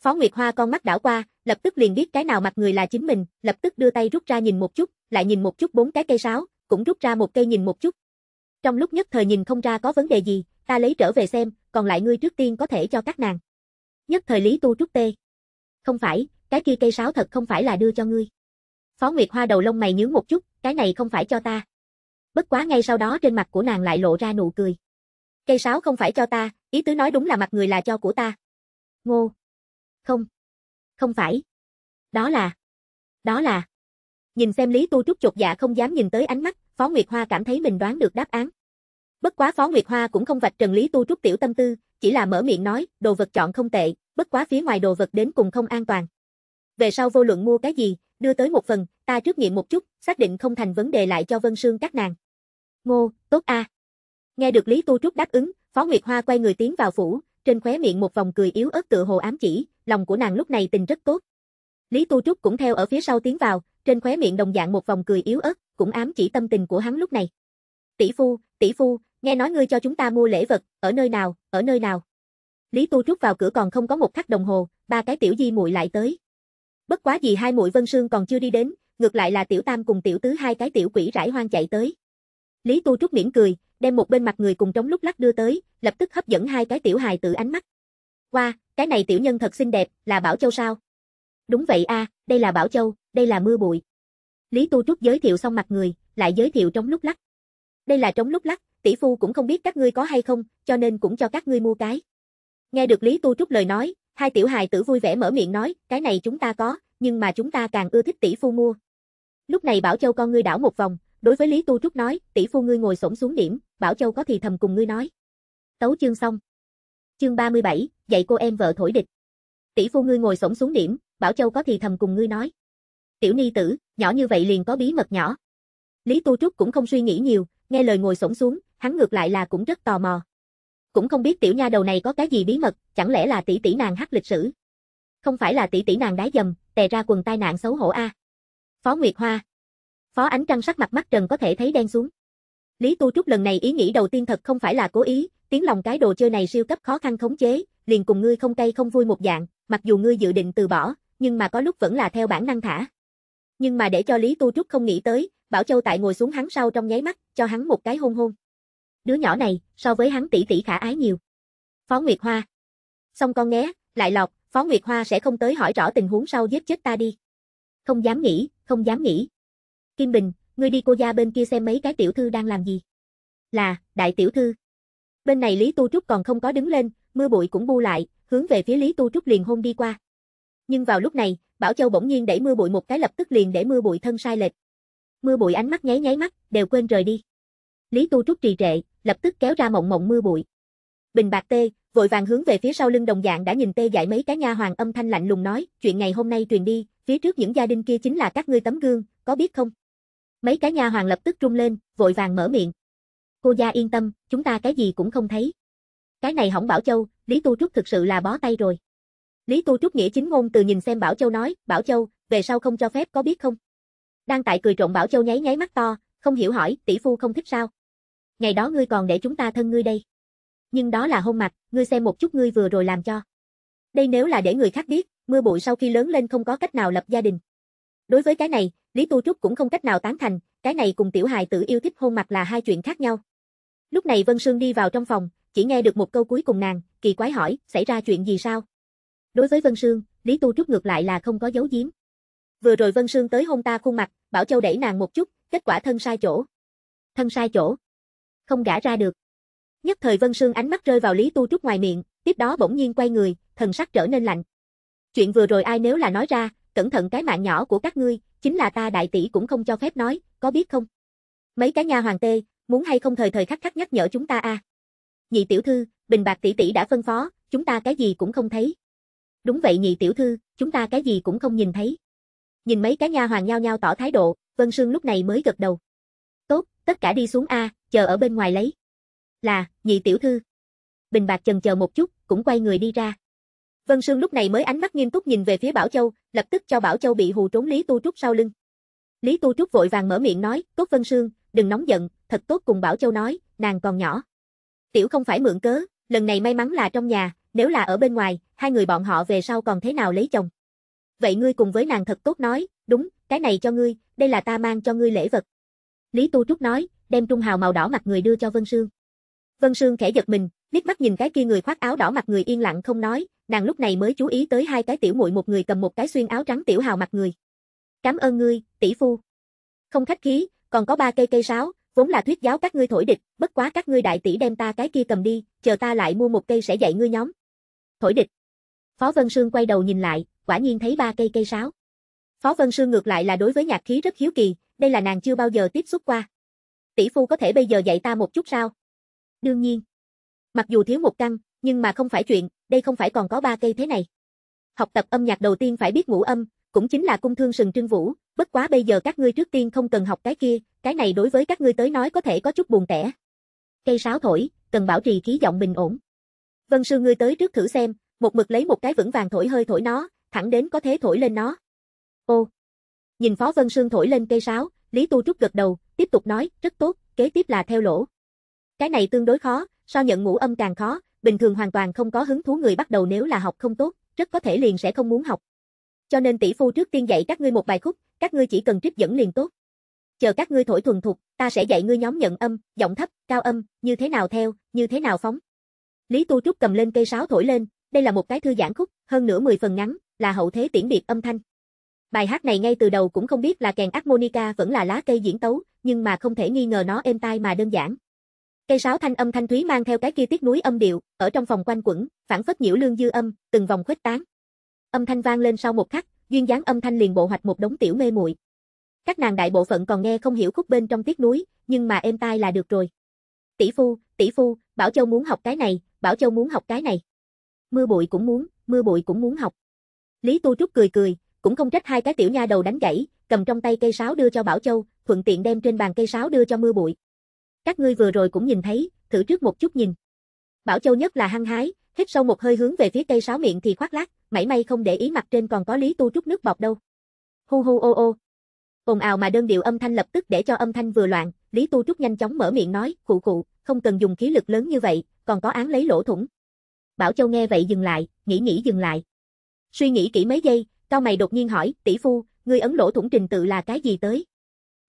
Phó Nguyệt Hoa con mắt đảo qua, lập tức liền biết cái nào mặt người là chính mình, lập tức đưa tay rút ra nhìn một chút, lại nhìn một chút bốn cái cây sáo, cũng rút ra một cây nhìn một chút. Trong lúc nhất thời nhìn không ra có vấn đề gì, ta lấy trở về xem, còn lại ngươi trước tiên có thể cho các nàng. Nhất thời Lý Tu trúc tê. Không phải, cái kia cây sáo thật không phải là đưa cho ngươi. Phó Nguyệt Hoa đầu lông mày nhướng một chút, cái này không phải cho ta. Bất quá ngay sau đó trên mặt của nàng lại lộ ra nụ cười. Cây sáo không phải cho ta, ý tứ nói đúng là mặt người là cho của ta. Ngô. Không. Không phải. Đó là. Đó là. Nhìn xem Lý Tu Trúc chột dạ không dám nhìn tới ánh mắt, Phó Nguyệt Hoa cảm thấy mình đoán được đáp án. Bất quá Phó Nguyệt Hoa cũng không vạch trần Lý Tu Trúc tiểu tâm tư, chỉ là mở miệng nói, đồ vật chọn không tệ, bất quá phía ngoài đồ vật đến cùng không an toàn. Về sau vô luận mua cái gì, đưa tới một phần, ta trước nghiệm một chút, xác định không thành vấn đề lại cho Vân Sương các nàng. Ngô, tốt a. À. Nghe được Lý Tu Trúc đáp ứng, Phó Nguyệt Hoa quay người tiến vào phủ, trên khóe miệng một vòng cười yếu ớt tự hồ ám chỉ, lòng của nàng lúc này tình rất tốt. Lý Tu Trúc cũng theo ở phía sau tiến vào, trên khóe miệng đồng dạng một vòng cười yếu ớt, cũng ám chỉ tâm tình của hắn lúc này. Tỷ phu, tỷ phu, nghe nói ngươi cho chúng ta mua lễ vật, ở nơi nào, ở nơi nào? Lý Tu Trúc vào cửa còn không có một khắc đồng hồ, ba cái tiểu di muội lại tới. Bất quá gì hai muội Vân Sương còn chưa đi đến, ngược lại là tiểu tam cùng tiểu tứ hai cái tiểu quỷ rải hoang chạy tới. Lý Tu Trúc miễn cười, đem một bên mặt người cùng trống lúc lắc đưa tới, lập tức hấp dẫn hai cái tiểu hài tự ánh mắt. Qua, cái này tiểu nhân thật xinh đẹp, là Bảo Châu sao? Đúng vậy a, đây là Bảo Châu, đây là mưa bụi. Lý Tu Trúc giới thiệu xong mặt người, lại giới thiệu trống lúc lắc. Đây là trống lúc lắc, tỷ phu cũng không biết các ngươi có hay không, cho nên cũng cho các ngươi mua cái. Nghe được Lý Tu Trúc lời nói, hai tiểu hài tử vui vẻ mở miệng nói, cái này chúng ta có, nhưng mà chúng ta càng ưa thích tỷ phu mua. Lúc này Bảo Châu con ngươi đảo một vòng, Đối với Lý Tu Trúc nói, tỷ phu ngươi ngồi xổm xuống điểm, Bảo Châu có thì thầm cùng ngươi nói. Tấu chương xong. Chương 37, dạy cô em vợ thổi địch. Tỷ phu ngươi ngồi xổm xuống điểm, Bảo Châu có thì thầm cùng ngươi nói. Tiểu ni tử, nhỏ như vậy liền có bí mật nhỏ. Lý Tu Trúc cũng không suy nghĩ nhiều, nghe lời ngồi xổm xuống, hắn ngược lại là cũng rất tò mò. Cũng không biết tiểu nha đầu này có cái gì bí mật, chẳng lẽ là tỷ tỷ nàng hát lịch sử. Không phải là tỷ tỷ nàng đái dầm, tè ra quần tai nạn xấu hổ a. Phó Nguyệt Hoa, Phó ánh trăng sắc mặt mắt trần có thể thấy đen xuống. Lý Tu Trúc lần này ý nghĩ đầu tiên thật không phải là cố ý, tiếng lòng cái đồ chơi này siêu cấp khó khăn khống chế, liền cùng ngươi không cay không vui một dạng, mặc dù ngươi dự định từ bỏ, nhưng mà có lúc vẫn là theo bản năng thả. Nhưng mà để cho Lý Tu Trúc không nghĩ tới, Bảo Châu tại ngồi xuống hắn sau trong nháy mắt, cho hắn một cái hôn hôn. Đứa nhỏ này, so với hắn tỷ tỷ khả ái nhiều. Phó Nguyệt Hoa. Xong con né, lại lọc, Phó Nguyệt Hoa sẽ không tới hỏi rõ tình huống sau giết chết ta đi. Không dám nghĩ, không dám nghĩ. Kim Bình, ngươi đi cô gia bên kia xem mấy cái tiểu thư đang làm gì. Là, đại tiểu thư. Bên này Lý Tu Trúc còn không có đứng lên, mưa bụi cũng bu lại, hướng về phía Lý Tu Trúc liền hôn đi qua. Nhưng vào lúc này, Bảo Châu bỗng nhiên đẩy mưa bụi một cái lập tức liền để mưa bụi thân sai lệch. Mưa bụi ánh mắt nháy nháy mắt, đều quên rời đi. Lý Tu Trúc trì trệ, lập tức kéo ra mộng mộng mưa bụi. Bình bạc tê, vội vàng hướng về phía sau lưng đồng dạng đã nhìn tê dại mấy cái nha hoàng âm thanh lạnh lùng nói, chuyện ngày hôm nay truyền đi, phía trước những gia đình kia chính là các ngươi tấm gương, có biết không? Mấy cái nha hoàng lập tức rung lên, vội vàng mở miệng. Cô gia yên tâm, chúng ta cái gì cũng không thấy. Cái này hỏng Bảo Châu, Lý Tu Trúc thực sự là bó tay rồi. Lý Tu Trúc nghĩa chính ngôn từ nhìn xem Bảo Châu nói, Bảo Châu, về sau không cho phép có biết không? Đang tại cười trộn Bảo Châu nháy nháy mắt to, không hiểu hỏi, tỷ phu không thích sao? Ngày đó ngươi còn để chúng ta thân ngươi đây. Nhưng đó là hôn mặt, ngươi xem một chút ngươi vừa rồi làm cho. Đây nếu là để người khác biết, mưa bụi sau khi lớn lên không có cách nào lập gia đình. Đối với cái này, Lý Tu Trúc cũng không cách nào tán thành, cái này cùng tiểu hài tử yêu thích hôn mặt là hai chuyện khác nhau. Lúc này Vân Sương đi vào trong phòng, chỉ nghe được một câu cuối cùng nàng, kỳ quái hỏi, xảy ra chuyện gì sao? Đối với Vân Sương, Lý Tu Trúc ngược lại là không có giấu giếm. Vừa rồi Vân Sương tới hôn ta khuôn mặt, Bảo Châu đẩy nàng một chút, kết quả thân sai chỗ. Thân sai chỗ. Không gã ra được. Nhất thời Vân Sương ánh mắt rơi vào Lý Tu Trúc ngoài miệng, tiếp đó bỗng nhiên quay người, thần sắc trở nên lạnh. Chuyện vừa rồi ai nếu là nói ra, cẩn thận cái mạng nhỏ của các ngươi, chính là ta đại tỷ cũng không cho phép nói, có biết không? Mấy cái nha hoàng tê, muốn hay không thời thời khắc khắc nhắc nhở chúng ta a. À? Nhị tiểu thư, Bình Bạc tỷ tỷ đã phân phó, chúng ta cái gì cũng không thấy. Đúng vậy nhị tiểu thư, chúng ta cái gì cũng không nhìn thấy. Nhìn mấy cái nha hoàng nhao nhao tỏ thái độ, Vân Sương lúc này mới gật đầu. Tốt, tất cả đi xuống a, chờ ở bên ngoài lấy. Là, nhị tiểu thư. Bình Bạc chần chờ một chút, cũng quay người đi ra. Vân Sương lúc này mới ánh mắt nghiêm túc nhìn về phía Bảo Châu, lập tức cho Bảo Châu bị hù trốn Lý Tu Trúc sau lưng. Lý Tu Trúc vội vàng mở miệng nói, tốt Vân Sương, đừng nóng giận, thật tốt cùng Bảo Châu nói, nàng còn nhỏ. Tiểu không phải mượn cớ, lần này may mắn là trong nhà, nếu là ở bên ngoài, hai người bọn họ về sau còn thế nào lấy chồng. Vậy ngươi cùng với nàng thật tốt nói, đúng, cái này cho ngươi, đây là ta mang cho ngươi lễ vật. Lý Tu Trúc nói, đem trung hào màu đỏ mặt người đưa cho Vân Sương. Vân Sương khẽ giật mình, liếc mắt nhìn cái kia người khoác áo đỏ mặt người yên lặng không nói, nàng lúc này mới chú ý tới hai cái tiểu muội một người cầm một cái xuyên áo trắng tiểu hào mặt người. Cảm ơn ngươi, tỷ phu. Không khách khí, còn có ba cây cây sáo, vốn là thuyết giáo các ngươi thổi địch, bất quá các ngươi đại tỷ đem ta cái kia cầm đi, chờ ta lại mua một cây sẽ dạy ngươi nhóm. Thổi địch. Phó Vân Sương quay đầu nhìn lại, quả nhiên thấy ba cây cây sáo. Phó Vân Sương ngược lại là đối với nhạc khí rất hiếu kỳ, đây là nàng chưa bao giờ tiếp xúc qua. Tỷ phu có thể bây giờ dạy ta một chút sao? Đương nhiên. Mặc dù thiếu một căn, nhưng mà không phải chuyện, đây không phải còn có ba cây thế này. Học tập âm nhạc đầu tiên phải biết ngũ âm, cũng chính là cung thương sừng trưng vũ, bất quá bây giờ các ngươi trước tiên không cần học cái kia, cái này đối với các ngươi tới nói có thể có chút buồn tẻ. Cây sáo thổi, cần bảo trì khí giọng bình ổn. Vân sư ngươi tới trước thử xem, một mực lấy một cái vững vàng thổi hơi thổi nó, thẳng đến có thế thổi lên nó. Ô. Nhìn Phó Vân Sương thổi lên cây sáo, Lý Tu Trúc gật đầu, tiếp tục nói, rất tốt, kế tiếp là theo lỗ. Cái này tương đối khó, so nhận ngũ âm càng khó, bình thường hoàn toàn không có hứng thú người bắt đầu nếu là học không tốt, rất có thể liền sẽ không muốn học. Cho nên tỷ phu trước tiên dạy các ngươi một bài khúc, các ngươi chỉ cần trích dẫn liền tốt. Chờ các ngươi thổi thuần thục, ta sẽ dạy ngươi nhóm nhận âm, giọng thấp, cao âm, như thế nào theo, như thế nào phóng. Lý Tu Trúc cầm lên cây sáo thổi lên, đây là một cái thư giãn khúc, hơn nửa 10 phần ngắn, là hậu thế tiễn biệt âm thanh. Bài hát này ngay từ đầu cũng không biết là kèn harmonica vẫn là lá cây diễn tấu, nhưng mà không thể nghi ngờ nó êm tai mà đơn giản, Cây sáo thanh âm thanh thúy mang theo cái kia tiết núi âm điệu, ở trong phòng quanh quẩn, phản phất nhiễu lương dư âm, từng vòng khuếch tán. Âm thanh vang lên sau một khắc, duyên dáng âm thanh liền bộ hoạch một đống tiểu mê muội. Các nàng đại bộ phận còn nghe không hiểu khúc bên trong tiết núi, nhưng mà êm tai là được rồi. Tỷ phu, tỷ phu, Bảo Châu muốn học cái này, Bảo Châu muốn học cái này. Mưa bụi cũng muốn, mưa bụi cũng muốn học. Lý Tu Trúc cười cười, cũng không trách hai cái tiểu nha đầu đánh gãy, cầm trong tay cây sáo đưa cho Bảo Châu, thuận tiện đem trên bàn cây sáo đưa cho mưa bụi. Các ngươi vừa rồi cũng nhìn thấy, thử trước một chút nhìn. Bảo Châu nhất là hăng hái, hít sâu một hơi hướng về phía cây sáo miệng thì khoác lác, mảy may không để ý mặt trên còn có lý tu chút nước bọt đâu. Hu hu ô ô. Ồn ào mà đơn điệu âm thanh lập tức để cho âm thanh vừa loạn, Lý Tu Trúc nhanh chóng mở miệng nói, "Cụ cụ, không cần dùng khí lực lớn như vậy, còn có án lấy lỗ thủng." Bảo Châu nghe vậy dừng lại, nghĩ nghĩ dừng lại. Suy nghĩ kỹ mấy giây, cao mày đột nhiên hỏi, "Tỷ phu, ngươi ấn lỗ thủng trình tự là cái gì tới?"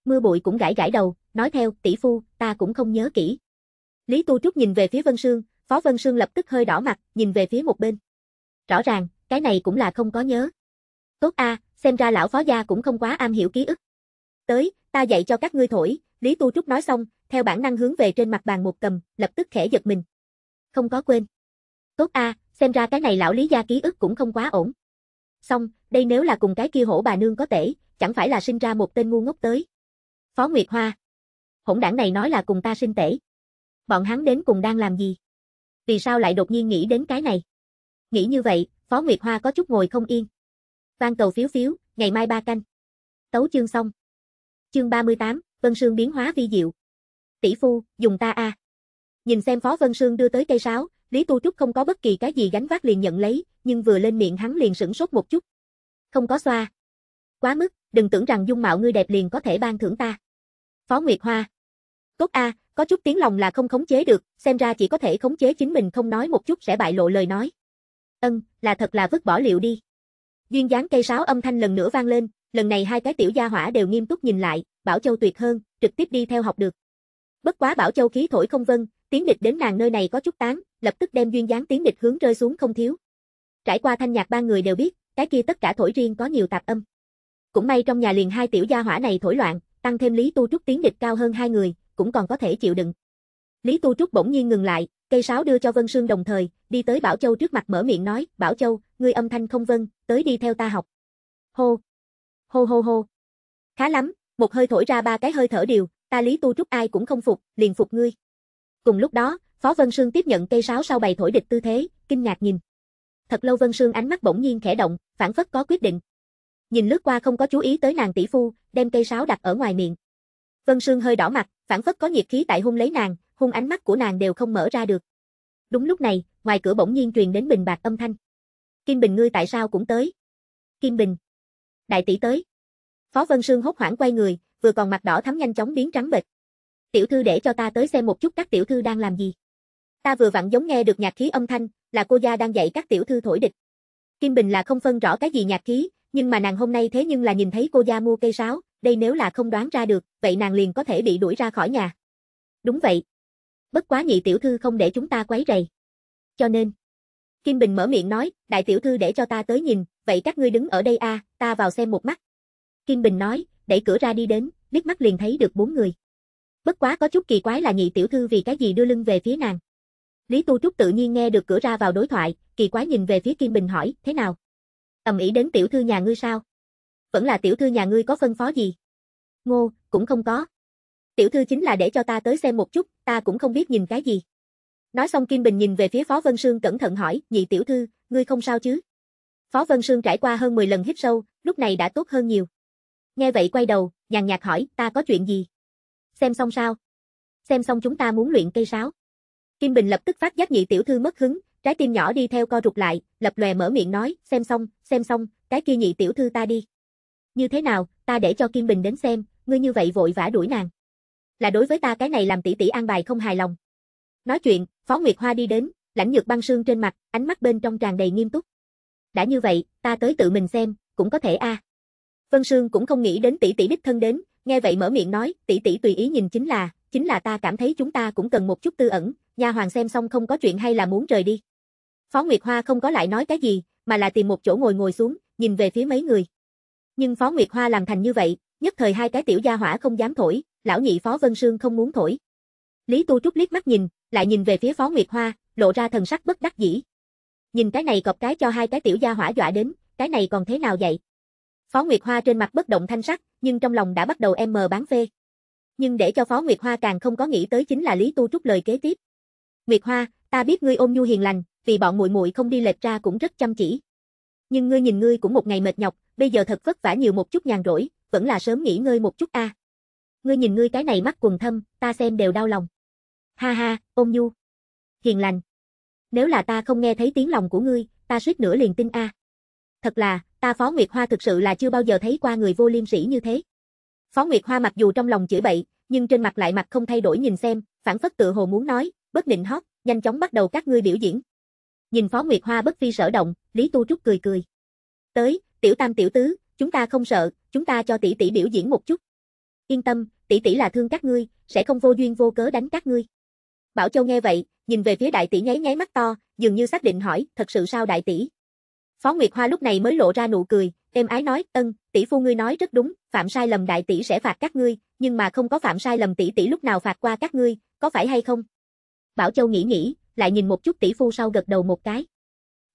Mưa bụi cũng gãi gãi đầu, nói theo, tỷ phu, ta cũng không nhớ kỹ. Lý Tu Trúc nhìn về phía Vân Sương, Phó Vân Sương lập tức hơi đỏ mặt, nhìn về phía một bên. Rõ ràng, cái này cũng là không có nhớ. Tốt a, xem ra lão phó gia cũng không quá am hiểu ký ức. Tới, ta dạy cho các ngươi thổi, Lý Tu Trúc nói xong, theo bản năng hướng về trên mặt bàn một cầm, lập tức khẽ giật mình. Không có quên. Tốt a, xem ra cái này lão Lý gia ký ức cũng không quá ổn. Xong, đây nếu là cùng cái kia hổ bà nương có thể, chẳng phải là sinh ra một tên ngu ngốc tới. Phó Nguyệt Hoa hỗn đảng này nói là cùng ta sinh tể. Bọn hắn đến cùng đang làm gì? Vì sao lại đột nhiên nghĩ đến cái này? Nghĩ như vậy, Phó Nguyệt Hoa có chút ngồi không yên. Vang cầu phiếu phiếu, ngày mai ba canh. Tấu chương xong. Chương 38, Vân Sương biến hóa vi diệu. Tỷ phu, dùng ta a. Nhìn xem Phó Vân Sương đưa tới cây sáo, Lý Tu Trúc không có bất kỳ cái gì gánh vác liền nhận lấy, nhưng vừa lên miệng hắn liền sửng sốt một chút. Không có xoa. Quá mức, đừng tưởng rằng dung mạo ngươi đẹp liền có thể ban thưởng ta. Phó Nguyệt Hoa. Tốt a, có chút tiếng lòng là không khống chế được, xem ra chỉ có thể khống chế chính mình không nói một chút sẽ bại lộ lời nói. Ân, là thật là vứt bỏ liệu đi. Duyên dáng cây sáo âm thanh lần nữa vang lên, lần này hai cái tiểu gia hỏa đều nghiêm túc nhìn lại, Bảo Châu tuyệt hơn, trực tiếp đi theo học được. Bất quá Bảo Châu khí thổi không vân, tiếng địch đến nàng nơi này có chút tán, lập tức đem duyên dáng tiếng địch hướng rơi xuống không thiếu. Trải qua thanh nhạc ba người đều biết, cái kia tất cả thổi riêng có nhiều tạp âm. Cũng may trong nhà liền hai tiểu gia hỏa này thổi loạn, tăng thêm Lý Tu Trúc tiếng địch cao hơn hai người, cũng còn có thể chịu đựng. Lý Tu Trúc bỗng nhiên ngừng lại, cây sáo đưa cho Vân Sương đồng thời, đi tới Bảo Châu trước mặt mở miệng nói, Bảo Châu, ngươi âm thanh không vân, tới đi theo ta học. Hô, hô hô hô. Khá lắm, một hơi thổi ra ba cái hơi thở đều ta Lý Tu Trúc ai cũng không phục, liền phục ngươi. Cùng lúc đó, Phó Vân Sương tiếp nhận cây sáo sau bày thổi địch tư thế, kinh ngạc nhìn. Thật lâu Vân Sương ánh mắt bỗng nhiên khẽ động, phản phất có quyết định nhìn lướt qua không có chú ý tới nàng tỷ phu, đem cây sáo đặt ở ngoài miệng. Vân Sương hơi đỏ mặt, phản phất có nhiệt khí tại hung lấy nàng, hung ánh mắt của nàng đều không mở ra được. Đúng lúc này, ngoài cửa bỗng nhiên truyền đến bình bạc âm thanh. Kim Bình ngươi tại sao cũng tới? Kim Bình. Đại tỷ tới. Phó Vân Sương hốt hoảng quay người, vừa còn mặt đỏ thắm nhanh chóng biến trắng bệch. Tiểu thư để cho ta tới xem một chút các tiểu thư đang làm gì. Ta vừa vặn giống nghe được nhạc khí âm thanh, là cô gia đang dạy các tiểu thư thổi địch. Kim Bình là không phân rõ cái gì nhạc khí, nhưng mà nàng hôm nay thế nhưng là nhìn thấy cô gia mua cây sáo, đây nếu là không đoán ra được, vậy nàng liền có thể bị đuổi ra khỏi nhà. Đúng vậy. Bất quá nhị tiểu thư không để chúng ta quấy rầy. Cho nên, Kim Bình mở miệng nói, đại tiểu thư để cho ta tới nhìn, vậy các ngươi đứng ở đây a, à, ta vào xem một mắt. Kim Bình nói, đẩy cửa ra đi đến, liếc mắt liền thấy được bốn người. Bất quá có chút kỳ quái là nhị tiểu thư vì cái gì đưa lưng về phía nàng. Lý Tu Trúc tự nhiên nghe được cửa ra vào đối thoại, kỳ quái nhìn về phía Kim Bình hỏi, thế nào? ầm ĩ đến tiểu thư nhà ngươi sao? Vẫn là tiểu thư nhà ngươi có phân phó gì? Ngô, cũng không có. Tiểu thư chính là để cho ta tới xem một chút, ta cũng không biết nhìn cái gì. Nói xong Kim Bình nhìn về phía Phó Vân Sương cẩn thận hỏi, nhị tiểu thư, ngươi không sao chứ? Phó Vân Sương trải qua hơn 10 lần hít sâu, lúc này đã tốt hơn nhiều. Nghe vậy quay đầu, nhàn nhạt hỏi, ta có chuyện gì? Xem xong sao? Xem xong chúng ta muốn luyện cây sáo. Kim Bình lập tức phát giác nhị tiểu thư mất hứng, Trái tim nhỏ đi theo co rụt lại, lập lòe mở miệng nói, xem xong, xem xong, cái kia nhị tiểu thư ta đi. Như thế nào, ta để cho Kim Bình đến xem, ngươi như vậy vội vã đuổi nàng. Là đối với ta cái này làm tỷ tỷ an bài không hài lòng. Nói chuyện, Phó Nguyệt Hoa đi đến, lãnh nhược băng sương trên mặt, ánh mắt bên trong tràn đầy nghiêm túc. Đã như vậy, ta tới tự mình xem, cũng có thể a. À. Vân Sương cũng không nghĩ đến tỷ tỷ đích thân đến, nghe vậy mở miệng nói, tỷ tỷ tùy ý nhìn chính là, chính là ta cảm thấy chúng ta cũng cần một chút tư ẩn, nha hoàng xem xong không có chuyện hay là muốn trời đi. Phó Nguyệt Hoa không có lại nói cái gì, mà là tìm một chỗ ngồi ngồi xuống, nhìn về phía mấy người. Nhưng Phó Nguyệt Hoa làm thành như vậy, nhất thời hai cái tiểu gia hỏa không dám thổi, lão nhị Phó Vân Sương không muốn thổi. Lý Tu Trúc liếc mắt nhìn, lại nhìn về phía Phó Nguyệt Hoa, lộ ra thần sắc bất đắc dĩ. Nhìn cái này cọp cái cho hai cái tiểu gia hỏa dọa đến, cái này còn thế nào vậy? Phó Nguyệt Hoa trên mặt bất động thanh sắc, nhưng trong lòng đã bắt đầu em mờ bán phê. Nhưng để cho Phó Nguyệt Hoa càng không có nghĩ tới chính là Lý Tu Trúc lời kế tiếp. Nguyệt Hoa, ta biết ngươi ôm nhu hiền lành, vì bọn muội muội không đi lệch ra cũng rất chăm chỉ. Nhưng ngươi nhìn ngươi cũng một ngày mệt nhọc, bây giờ thật vất vả nhiều một chút nhàn rỗi, vẫn là sớm nghỉ ngơi một chút a. À. Ngươi nhìn ngươi cái này mắt quần thâm, ta xem đều đau lòng. Ha ha, ôm nhu. Hiền lành. Nếu là ta không nghe thấy tiếng lòng của ngươi, ta suýt nữa liền tin a. À. Thật là, ta Phó Nguyệt Hoa thực sự là chưa bao giờ thấy qua người vô liêm sỉ như thế. Phó Nguyệt Hoa mặc dù trong lòng chửi bậy, nhưng trên mặt lại mặt không thay đổi nhìn xem, phản phất tự hồ muốn nói, bất định hót, nhanh chóng bắt đầu các ngươi biểu diễn. Nhìn Phó Nguyệt Hoa bất phi sở động, Lý Tu Trúc cười cười. Tới, tiểu tam tiểu tứ, chúng ta không sợ, chúng ta cho tỷ tỷ biểu diễn một chút. Yên tâm, tỷ tỷ là thương các ngươi, sẽ không vô duyên vô cớ đánh các ngươi. Bảo Châu nghe vậy, nhìn về phía đại tỷ nháy nháy mắt to, dường như xác định hỏi, thật sự sao đại tỷ? Phó Nguyệt Hoa lúc này mới lộ ra nụ cười, êm ái nói, "Ân, tỷ phu ngươi nói rất đúng, phạm sai lầm đại tỷ sẽ phạt các ngươi, nhưng mà không có phạm sai lầm tỷ tỷ lúc nào phạt qua các ngươi, có phải hay không?" Bảo Châu nghĩ nghĩ, lại nhìn một chút tỷ phu sau gật đầu một cái.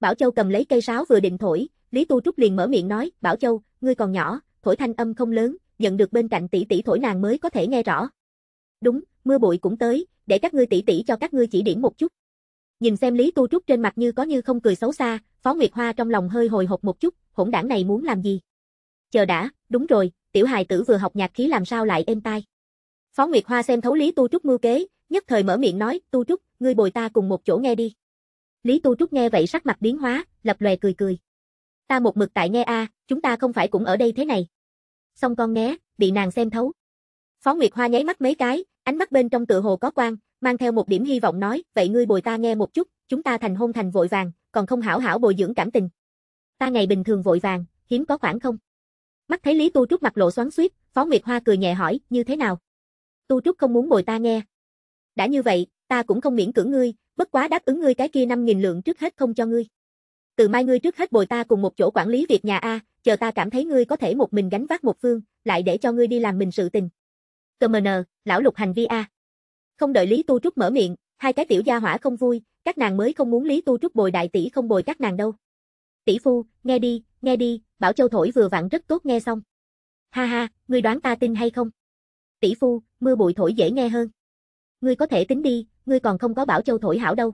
Bảo Châu cầm lấy cây sáo vừa định thổi, Lý Tu Trúc liền mở miệng nói, Bảo Châu, ngươi còn nhỏ, thổi thanh âm không lớn, nhận được bên cạnh tỷ tỷ thổi nàng mới có thể nghe rõ. Đúng, mưa bụi cũng tới, để các ngươi tỷ tỷ cho các ngươi chỉ điểm một chút. Nhìn xem Lý Tu Trúc trên mặt như có như không cười xấu xa, Phó Nguyệt Hoa trong lòng hơi hồi hộp một chút, hỗn đảng này muốn làm gì? Chờ đã, đúng rồi, tiểu hài tử vừa học nhạc khí làm sao lại êm tai. Phó Nguyệt Hoa xem thấu Lý Tu Trúc mưu kế, nhất thời mở miệng nói, Tu Trúc, ngươi bồi ta cùng một chỗ nghe đi. Lý Tu Trúc nghe vậy sắc mặt biến hóa, lập lòe cười cười. Ta một mực tại nghe a, chúng ta không phải cũng ở đây thế này. Xong con nghe bị nàng xem thấu. Phó Nguyệt Hoa nháy mắt mấy cái, ánh mắt bên trong tựa hồ có quang, mang theo một điểm hy vọng nói, vậy ngươi bồi ta nghe một chút, chúng ta thành hôn thành vội vàng, còn không hảo hảo bồi dưỡng cảm tình. Ta ngày bình thường vội vàng, hiếm có khoảng không. Mắt thấy Lý Tu Trúc mặt lộ xoắn xuýt, Phó Nguyệt Hoa cười nhẹ hỏi, như thế nào? Tu Trúc không muốn bồi ta nghe, đã như vậy, ta cũng không miễn cưỡng ngươi, bất quá đáp ứng ngươi cái kia 5.000 lượng trước hết không cho ngươi. Từ mai ngươi trước hết bồi ta cùng một chỗ quản lý việc nhà A, chờ ta cảm thấy ngươi có thể một mình gánh vác một phương, lại để cho ngươi đi làm mình sự tình. Cầm nờ, lão lục hành vi A. Không đợi Lý Tu Trúc mở miệng, hai cái tiểu gia hỏa không vui, các nàng mới không muốn Lý Tu Trúc bồi đại tỷ không bồi các nàng đâu. Tỷ phu, nghe đi, nghe đi, Bảo Châu thổi vừa vặn rất tốt nghe xong. Ha ha, ngươi đoán ta tin hay không? Tỷ phu, mưa bụi thổi dễ nghe hơn. Ngươi có thể tính đi, ngươi còn không có bảo châu thổi hảo đâu.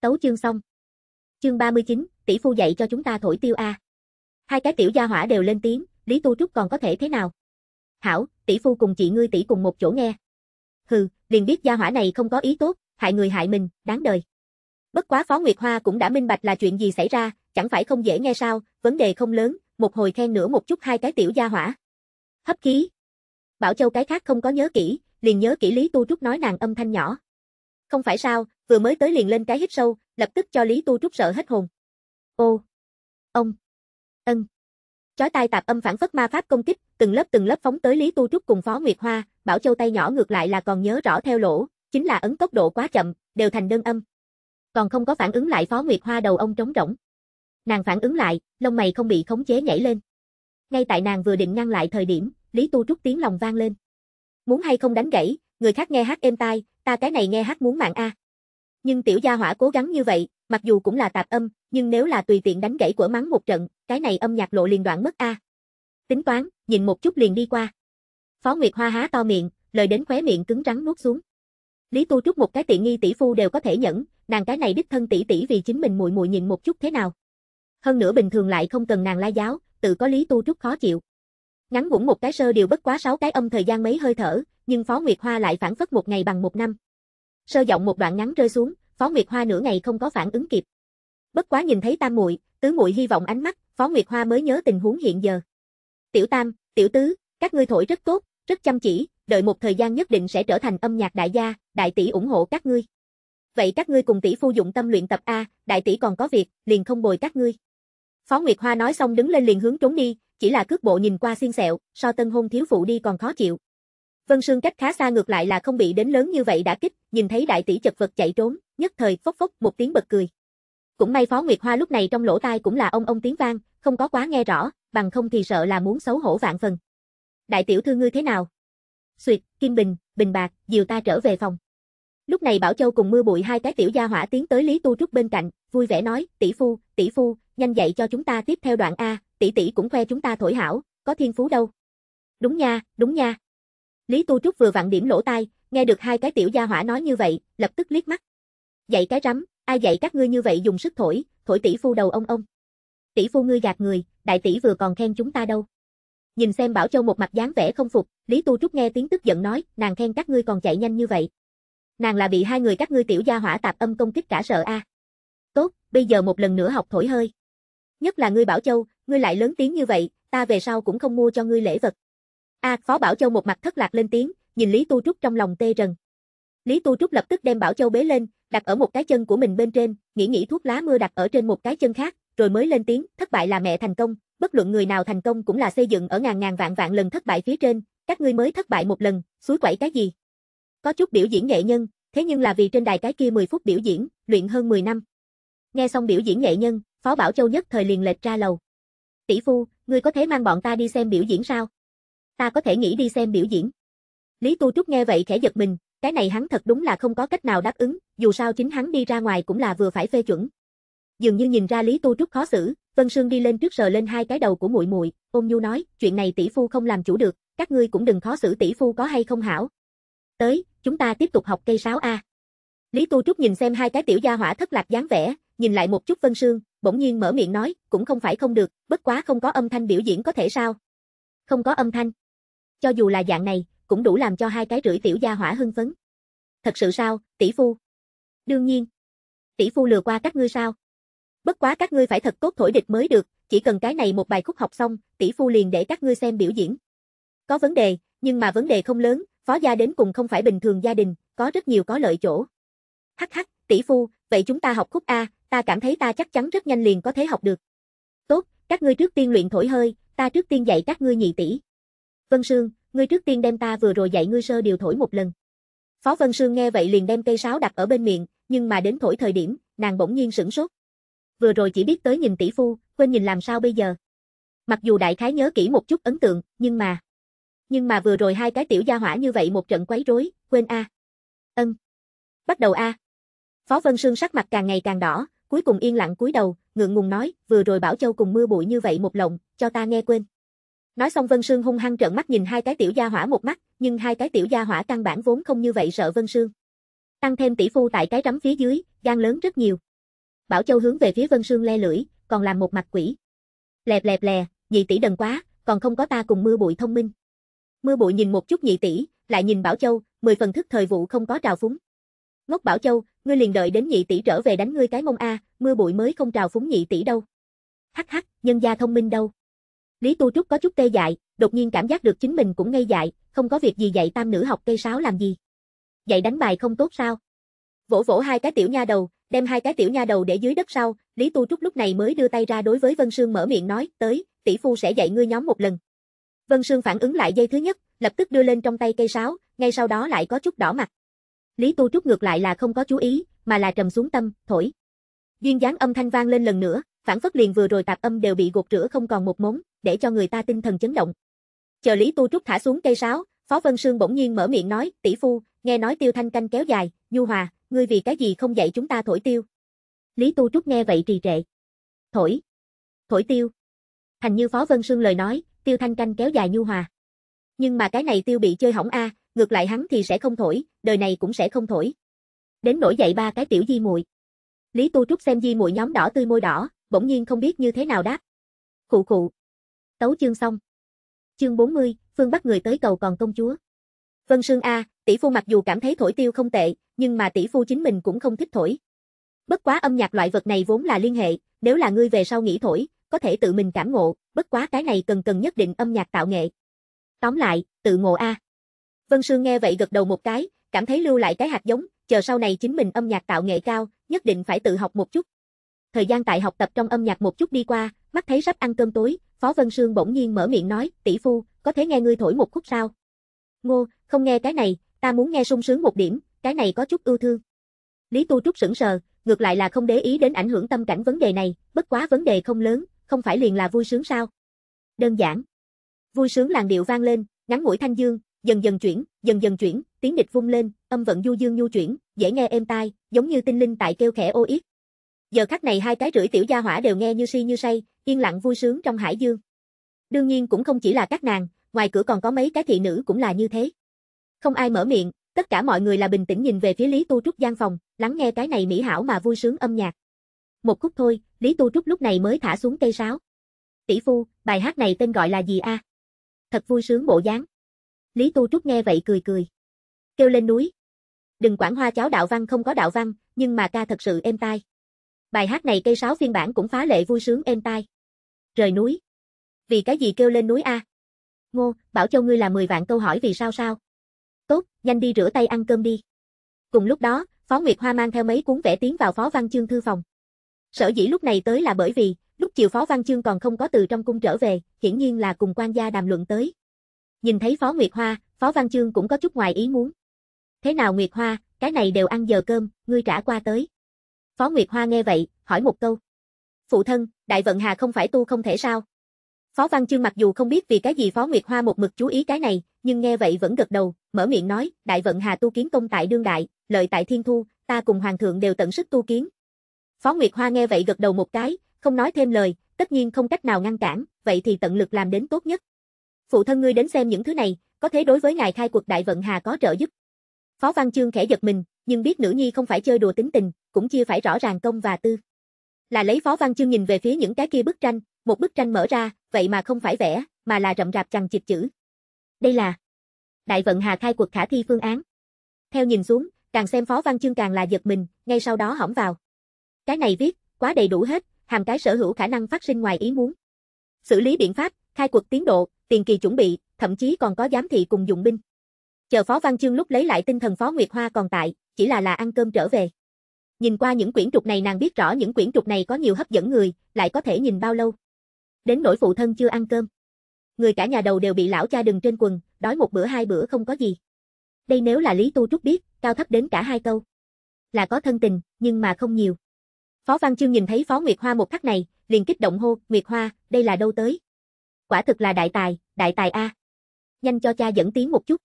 Tấu chương xong. Chương 39, tỷ phu dạy cho chúng ta thổi tiêu a. Hai cái tiểu gia hỏa đều lên tiếng, Lý Tu Trúc còn có thể thế nào? Hảo, tỷ phu cùng chị ngươi tỷ cùng một chỗ nghe. Hừ, liền biết gia hỏa này không có ý tốt, hại người hại mình, đáng đời. Bất quá Phó Nguyệt Hoa cũng đã minh bạch là chuyện gì xảy ra, chẳng phải không dễ nghe sao, vấn đề không lớn, một hồi khen nữa một chút hai cái tiểu gia hỏa. Hấp khí. Bảo Châu cái khác không có nhớ kỹ, liền nhớ kỹ Lý Tu Trúc nói nàng âm thanh nhỏ. Không phải sao, vừa mới tới liền lên cái hít sâu, lập tức cho Lý Tu Trúc sợ hết hồn. Ô, ông, ân. Chói tai tạp âm phản phất ma pháp công kích, từng lớp từng lớp phóng tới Lý Tu Trúc cùng Phó Nguyệt Hoa, Bảo Châu tay nhỏ ngược lại là còn nhớ rõ theo lỗ, chính là ấn tốc độ quá chậm, đều thành đơn âm. Còn không có phản ứng lại Phó Nguyệt Hoa đầu ông trống rỗng. Nàng phản ứng lại, lông mày không bị khống chế nhảy lên. Ngay tại nàng vừa định ngăn lại thời điểm, Lý Tu Trúc tiếng lòng vang lên muốn hay không đánh gãy, người khác nghe hát êm tai, ta cái này nghe hát muốn mạng a. Nhưng tiểu gia hỏa cố gắng như vậy, mặc dù cũng là tạp âm, nhưng nếu là tùy tiện đánh gãy của mắng một trận, cái này âm nhạc lộ liền đoạn mất a. Tính toán, nhìn một chút liền đi qua. Phó Nguyệt Hoa há to miệng, lời đến khóe miệng cứng rắn nuốt xuống. Lý Tu Trúc một cái tiện nghi tỷ phu đều có thể nhẫn, nàng cái này đích thân tỷ tỷ vì chính mình muội muội nhìn một chút thế nào. Hơn nữa bình thường lại không cần nàng lai giáo, tự có Lý Tu Trúc khó chịu. Ngắn ngủn một cái sơ điều bất quá sáu cái âm thời gian mấy hơi thở, nhưng Phó Nguyệt Hoa lại phản phất một ngày bằng một năm. Sơ giọng một đoạn ngắn rơi xuống, Phó Nguyệt Hoa nửa ngày không có phản ứng kịp. Bất quá nhìn thấy Tam muội, tứ muội hy vọng ánh mắt, Phó Nguyệt Hoa mới nhớ tình huống hiện giờ. Tiểu Tam, tiểu tứ, các ngươi thổi rất tốt, rất chăm chỉ, đợi một thời gian nhất định sẽ trở thành âm nhạc đại gia, đại tỷ ủng hộ các ngươi. Vậy các ngươi cùng tỷ phu dụng tâm luyện tập a, đại tỷ còn có việc, liền không bồi các ngươi. Phó Nguyệt Hoa nói xong đứng lên liền hướng trốn đi, chỉ là cước bộ nhìn qua xiên xẹo, so tân hôn thiếu phụ đi còn khó chịu. Vân Sương cách khá xa ngược lại là không bị đến lớn như vậy đã kích, nhìn thấy đại tỷ chật vật chạy trốn, nhất thời phốc phốc một tiếng bật cười. Cũng may Phó Nguyệt Hoa lúc này trong lỗ tai cũng là ông ông tiếng vang, không có quá nghe rõ, bằng không thì sợ là muốn xấu hổ vạn phần. Đại tiểu thư ngươi thế nào? Xuyệt, Kim Bình, Bình Bạc, dìu ta trở về phòng. Lúc này Bảo Châu cùng mưa bụi hai cái tiểu gia hỏa tiến tới Lý Tu Trúc bên cạnh, vui vẻ nói, tỷ phu, tỷ phu, nhanh dậy cho chúng ta tiếp theo đoạn A, tỷ tỷ cũng khoe chúng ta thổi hảo, có thiên phú đâu. Đúng nha, đúng nha. Lý Tu Trúc vừa vặn điểm lỗ tai, nghe được hai cái tiểu gia hỏa nói như vậy, lập tức liếc mắt. Dạy cái rắm, ai dạy các ngươi như vậy dùng sức thổi, thổi tỷ phu đầu ông ông. Tỷ phu ngươi gạt người, đại tỷ vừa còn khen chúng ta đâu. Nhìn xem Bảo Châu một mặt dáng vẻ không phục, Lý Tu Trúc nghe tiếng tức giận nói, nàng khen các ngươi còn chạy nhanh như vậy. Nàng là bị hai người các ngươi tiểu gia hỏa tạp âm công kích cả sợ a. À. Tốt, bây giờ một lần nữa học thổi hơi. Nhất là ngươi Bảo Châu, ngươi lại lớn tiếng như vậy, ta về sau cũng không mua cho ngươi lễ vật. A, à, Phó Bảo Châu một mặt thất lạc lên tiếng, nhìn Lý Tu Trúc trong lòng tê rần. Lý Tu Trúc lập tức đem Bảo Châu bế lên, đặt ở một cái chân của mình bên trên, nghĩ nghĩ thuốc lá mưa đặt ở trên một cái chân khác, rồi mới lên tiếng, thất bại là mẹ thành công, bất luận người nào thành công cũng là xây dựng ở ngàn ngàn vạn vạn lần thất bại phía trên, các ngươi mới thất bại một lần, suối quẩy cái gì? Có chút biểu diễn nghệ nhân, thế nhưng là vì trên đài cái kia 10 phút biểu diễn, luyện hơn 10 năm. Nghe xong biểu diễn nghệ nhân, Phó Bảo Châu nhất thời liền lệch ra lầu. Tỷ phu, ngươi có thể mang bọn ta đi xem biểu diễn sao? Ta có thể nghĩ đi xem biểu diễn. Lý Tu Trúc nghe vậy khẽ giật mình, cái này hắn thật đúng là không có cách nào đáp ứng, dù sao chính hắn đi ra ngoài cũng là vừa phải phê chuẩn. Dường như nhìn ra Lý Tu Trúc khó xử, Vân Sương đi lên trước sờ lên hai cái đầu của muội muội, ôm nhu nói, chuyện này tỷ phu không làm chủ được, các ngươi cũng đừng khó xử tỷ phu có hay không hảo. Tới, chúng ta tiếp tục học cây sáo a. Lý Tu Trúc nhìn xem hai cái tiểu gia hỏa thất lạc dáng vẻ, nhìn lại một chút Vân Sương, bỗng nhiên mở miệng nói, cũng không phải không được, bất quá không có âm thanh biểu diễn có thể sao? Không có âm thanh. Cho dù là dạng này, cũng đủ làm cho hai cái rưỡi tiểu gia hỏa hưng phấn. Thật sự sao, tỷ phu? Đương nhiên. Tỷ phu lừa qua các ngươi sao? Bất quá các ngươi phải thật tốt thổi địch mới được, chỉ cần cái này một bài khúc học xong, tỷ phu liền để các ngươi xem biểu diễn. Có vấn đề, nhưng mà vấn đề không lớn, phó gia đến cùng không phải bình thường gia đình, có rất nhiều có lợi chỗ. Hắc hắc, tỷ phu, vậy chúng ta học khúc A, ta cảm thấy ta chắc chắn rất nhanh liền có thể học được. Tốt, các ngươi trước tiên luyện thổi hơi, ta trước tiên dạy các ngươi nhị tỷ. Vân Sương, ngươi trước tiên đem ta vừa rồi dạy ngươi sơ điều thổi một lần. Phó Vân Sương nghe vậy liền đem cây sáo đặt ở bên miệng, nhưng mà đến thổi thời điểm, nàng bỗng nhiên sửng sốt. Vừa rồi chỉ biết tới nhìn tỷ phu, quên nhìn làm sao bây giờ. Mặc dù đại khái nhớ kỹ một chút ấn tượng, nhưng mà... Nhưng mà vừa rồi hai cái tiểu gia hỏa như vậy một trận quấy rối, quên a. Ân. Bắt đầu a. Phó Vân Sương sắc mặt càng ngày càng đỏ, cuối cùng yên lặng cúi đầu, ngượng ngùng nói, vừa rồi Bảo Châu cùng mưa bụi như vậy một lộng, cho ta nghe quên. Nói xong Vân Sương hung hăng trợn mắt nhìn hai cái tiểu gia hỏa một mắt, nhưng hai cái tiểu gia hỏa căn bản vốn không như vậy sợ Vân Sương. Tăng thêm tỷ phu tại cái rắm phía dưới, gan lớn rất nhiều. Bảo Châu hướng về phía Vân Sương le lưỡi, còn làm một mặt quỷ. Lẹp lẹp lè, nhị tỷ đần quá, còn không có ta cùng mưa bụi thông minh. Mưa bụi nhìn một chút nhị tỷ, lại nhìn Bảo Châu, mười phần thức thời vụ không có trào phúng. Ngốc Bảo Châu, ngươi liền đợi đến nhị tỷ trở về đánh ngươi cái mông a, mưa bụi mới không trào phúng nhị tỷ đâu. Hắc hắc, nhân gia thông minh đâu. Lý Tu Trúc có chút tê dại, đột nhiên cảm giác được chính mình cũng ngây dại, không có việc gì dạy tam nữ học cây sáo làm gì. Dạy đánh bài không tốt sao? Vỗ vỗ hai cái tiểu nha đầu, đem hai cái tiểu nha đầu để dưới đất sau, Lý Tu Trúc lúc này mới đưa tay ra đối với Vân Sương mở miệng nói, tới, tỷ phu sẽ dạy ngươi nhóm một lần. Vân Sương phản ứng lại dây thứ nhất, lập tức đưa lên trong tay cây sáo, ngay sau đó lại có chút đỏ mặt. Lý Tu Trúc ngược lại là không có chú ý, mà là trầm xuống tâm, thổi. Duyên dáng âm thanh vang lên lần nữa, phản phất liền vừa rồi tạp âm đều bị gột rửa không còn một mống, để cho người ta tinh thần chấn động. Chờ Lý Tu Trúc thả xuống cây sáo, Phó Vân Sương bỗng nhiên mở miệng nói, tỷ phu, nghe nói tiêu thanh canh kéo dài, nhu hòa, ngươi vì cái gì không dạy chúng ta thổi tiêu. Lý Tu Trúc nghe vậy trì trệ. Thổi. Thổi tiêu. Thành như Phó Vân Sương lời nói, tiêu thanh canh kéo dài nhu hòa. Nhưng mà cái này tiêu bị chơi hỏng a, ngược lại hắn thì sẽ không thổi, đời này cũng sẽ không thổi. Đến nổi dậy ba cái tiểu di muội. Lý Tu Trúc xem di muội nhóm đỏ tươi môi đỏ, bỗng nhiên không biết như thế nào đáp. Khụ khụ. Tấu chương xong. Chương 40, phương bắt người tới cầu còn công chúa. Vân Sương A, tỷ phu mặc dù cảm thấy thổi tiêu không tệ, nhưng mà tỷ phu chính mình cũng không thích thổi. Bất quá âm nhạc loại vật này vốn là liên hệ, nếu là ngươi về sau nghỉ thổi, có thể tự mình cảm ngộ, bất quá cái này cần cần nhất định âm nhạc tạo nghệ. Tóm lại, tự ngộ A. Vân Sương nghe vậy gật đầu một cái, cảm thấy lưu lại cái hạt giống, chờ sau này chính mình âm nhạc tạo nghệ cao, nhất định phải tự học một chút. Thời gian tại học tập trong âm nhạc một chút đi qua, mắt thấy sắp ăn cơm tối, Phó Vân Sương bỗng nhiên mở miệng nói, tỷ phu, có thể nghe ngươi thổi một khúc sao? Ngô, không nghe cái này, ta muốn nghe sung sướng một điểm, cái này có chút ưu thương. Lý Tu Trúc sững sờ, ngược lại là không để ý đến ảnh hưởng tâm cảnh vấn đề này, bất quá vấn đề không lớn, không phải liền là vui sướng sao? Đơn giản. Vui sướng làn điệu vang lên, ngắn mũi thanh dương, dần dần chuyển, dần dần chuyển, tiếng địch vung lên, âm vận du dương nhu chuyển, dễ nghe êm tai, giống như tinh linh tại kêu khẽ ô yết. Giờ khắc này hai cái rưỡi tiểu gia hỏa đều nghe như si như say, yên lặng vui sướng trong hải dương. Đương nhiên cũng không chỉ là các nàng, ngoài cửa còn có mấy cái thị nữ cũng là như thế. Không ai mở miệng, tất cả mọi người là bình tĩnh nhìn về phía Lý Tu Trúc gian phòng, lắng nghe cái này mỹ hảo mà vui sướng âm nhạc. Một khúc thôi, Lý Tu Trúc lúc này mới thả xuống cây sáo. Tỷ phu, bài hát này tên gọi là gì a? À? Thật vui sướng bộ dáng. Lý Tu Trúc nghe vậy cười cười. Kêu lên núi. Đừng quản hoa cháo đạo văn không có đạo văn, nhưng mà ca thật sự êm tai. Bài hát này cây sáo phiên bản cũng phá lệ vui sướng êm tai. Rời núi. Vì cái gì kêu lên núi a? Ngô, Bảo Châu ngươi là 10 vạn câu hỏi vì sao sao? Tốt, nhanh đi rửa tay ăn cơm đi. Cùng lúc đó, Phó Nguyệt Hoa mang theo mấy cuốn vẽ tiến vào Phó Văn Chương thư phòng. Sở dĩ lúc này tới là bởi vì, lúc chiều Phó Văn Chương còn không có từ trong cung trở về, hiển nhiên là cùng quan gia đàm luận tới, Nhìn thấy Phó Nguyệt Hoa, Phó Văn Chương cũng có chút ngoài ý muốn. Thế nào Nguyệt Hoa, cái này đều ăn giờ cơm, ngươi trả qua tới. Phó Nguyệt Hoa nghe vậy, hỏi một câu. Phụ thân, Đại Vận Hà không phải tu không thể sao? Phó Văn Chương mặc dù không biết vì cái gì Phó Nguyệt Hoa một mực chú ý cái này, nhưng nghe vậy vẫn gật đầu, mở miệng nói, Đại Vận Hà tu kiến công tại đương đại, lợi tại thiên thu, ta cùng Hoàng thượng đều tận sức tu kiến. Phó Nguyệt Hoa nghe vậy gật đầu một cái, không nói thêm lời, tất nhiên không cách nào ngăn cản, vậy thì tận lực làm đến tốt nhất phụ thân ngươi đến xem những thứ này, có thế đối với ngài khai cuộc đại vận hà có trợ giúp. Phó Văn Chương khẽ giật mình, nhưng biết nữ nhi không phải chơi đùa tính tình, cũng chia phải rõ ràng công và tư. Là lấy Phó Văn Chương nhìn về phía những cái kia bức tranh, một bức tranh mở ra, vậy mà không phải vẽ, mà là rậm rạp chằng chịt chữ. Đây là Đại vận Hà khai cuộc khả thi phương án. Theo nhìn xuống, càng xem Phó Văn Chương càng là giật mình, ngay sau đó hỏng vào. Cái này viết, quá đầy đủ hết, hàm cái sở hữu khả năng phát sinh ngoài ý muốn. Xử lý biện pháp, khai cuộc tiến độ, tiền kỳ chuẩn bị, thậm chí còn có giám thị cùng dụng binh. Chờ Phó Văn Chương lúc lấy lại tinh thần Phó Nguyệt Hoa còn tại, chỉ là là ăn cơm trở về. Nhìn qua những quyển trục này nàng biết rõ những quyển trục này có nhiều hấp dẫn người, lại có thể nhìn bao lâu. Đến nỗi phụ thân chưa ăn cơm. Người cả nhà đầu đều bị lão cha đừng trên quần, đói một bữa hai bữa không có gì. Đây nếu là Lý Tu Trúc biết, cao thấp đến cả hai câu. Là có thân tình, nhưng mà không nhiều. Phó Văn Chương nhìn thấy Phó Nguyệt Hoa một khắc này, liền kích động hô, Nguyệt Hoa, đây là đâu tới, quả thực là đại tài, đại tài a. Nhanh cho cha dẫn tiếng một chút.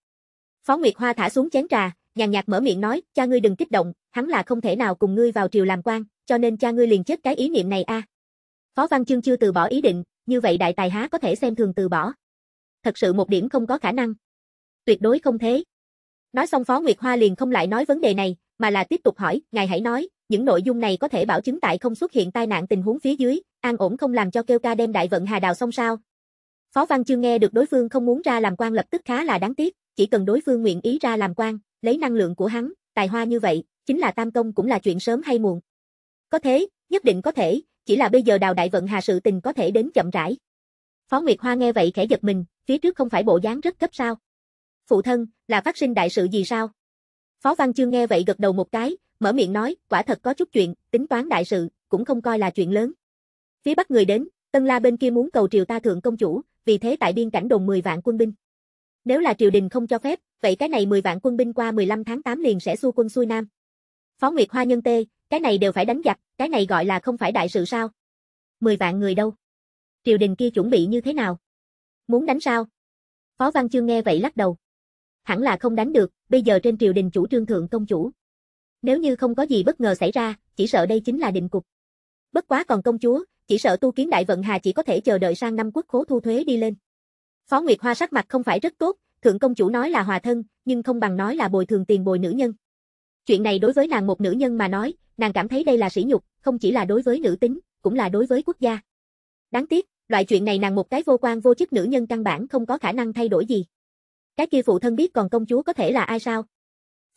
Phó Nguyệt Hoa thả xuống chén trà, nhàn nhạt mở miệng nói, cha ngươi đừng kích động, hắn là không thể nào cùng ngươi vào triều làm quan, cho nên cha ngươi liền chết cái ý niệm này a. Phó Văn Chương chưa từ bỏ ý định, như vậy đại tài há có thể xem thường từ bỏ. Thật sự một điểm không có khả năng. Tuyệt đối không thế. Nói xong Phó Nguyệt Hoa liền không lại nói vấn đề này, mà là tiếp tục hỏi, ngài hãy nói, những nội dung này có thể bảo chứng tại không xuất hiện tai nạn tình huống phía dưới, an ổn không làm cho kêu ca đem đại vận hà đào xong sao, Phó Văn chưa nghe được đối phương không muốn ra làm quan lập tức khá là đáng tiếc, chỉ cần đối phương nguyện ý ra làm quan, lấy năng lượng của hắn, tài hoa như vậy, chính là tam công cũng là chuyện sớm hay muộn. Có thế, nhất định có thể, chỉ là bây giờ Đào Đại Vận Hà sự tình có thể đến chậm rãi. Phó Nguyệt Hoa nghe vậy khẽ giật mình, phía trước không phải bộ dáng rất gấp sao? Phụ thân, là phát sinh đại sự gì sao? Phó Văn chưa nghe vậy gật đầu một cái, mở miệng nói, quả thật có chút chuyện, tính toán đại sự, cũng không coi là chuyện lớn. Phía Bắc người đến, Tân La bên kia muốn cầu triều ta thượng công chủ, vì thế tại biên cảnh đồn 10 vạn quân binh. Nếu là triều đình không cho phép, vậy cái này 10 vạn quân binh qua 15 tháng 8 liền sẽ xua quân xuôi nam. Phó Nguyệt Hoa nhân tê, cái này đều phải đánh giặc, cái này gọi là không phải đại sự sao? 10 vạn người đâu? Triều đình kia chuẩn bị như thế nào? Muốn đánh sao? Phó Văn Chương nghe vậy lắc đầu. Hẳn là không đánh được, bây giờ trên triều đình chủ trương thượng công chủ. Nếu như không có gì bất ngờ xảy ra, chỉ sợ đây chính là định cục. Bất quá còn công chúa, chỉ sợ tu kiến đại vận hà chỉ có thể chờ đợi sang năm quốc khố thu thuế đi lên. Phó Nguyệt Hoa sắc mặt không phải rất tốt, thượng công chủ nói là hòa thân, nhưng không bằng nói là bồi thường tiền bồi nữ nhân. Chuyện này đối với nàng một nữ nhân mà nói, nàng cảm thấy đây là sỉ nhục, không chỉ là đối với nữ tính, cũng là đối với quốc gia. Đáng tiếc, loại chuyện này nàng một cái vô quan vô chức nữ nhân căn bản không có khả năng thay đổi gì. Cái kia phụ thân biết còn công chúa có thể là ai sao?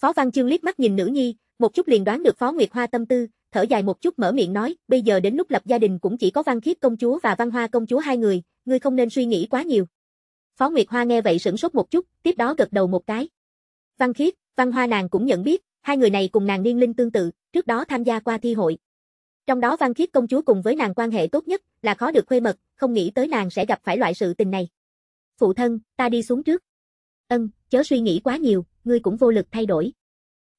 Phó Văn Chương liếc mắt nhìn nữ nhi, một chút liền đoán được Phó Nguyệt Hoa tâm tư, thở dài một chút mở miệng nói, bây giờ đến lúc lập gia đình cũng chỉ có Văn Khiết công chúa và Văn Hoa công chúa hai người, ngươi không nên suy nghĩ quá nhiều. Phó Nguyệt Hoa nghe vậy sửng sốt một chút, tiếp đó gật đầu một cái. Văn Khiết, Văn Hoa nàng cũng nhận biết, hai người này cùng nàng niên linh tương tự, trước đó tham gia qua thi hội. Trong đó Văn Khiết công chúa cùng với nàng quan hệ tốt nhất, là khó được khuê mật, không nghĩ tới nàng sẽ gặp phải loại sự tình này. Phụ thân, ta đi xuống trước. Ân, chớ suy nghĩ quá nhiều, ngươi cũng vô lực thay đổi.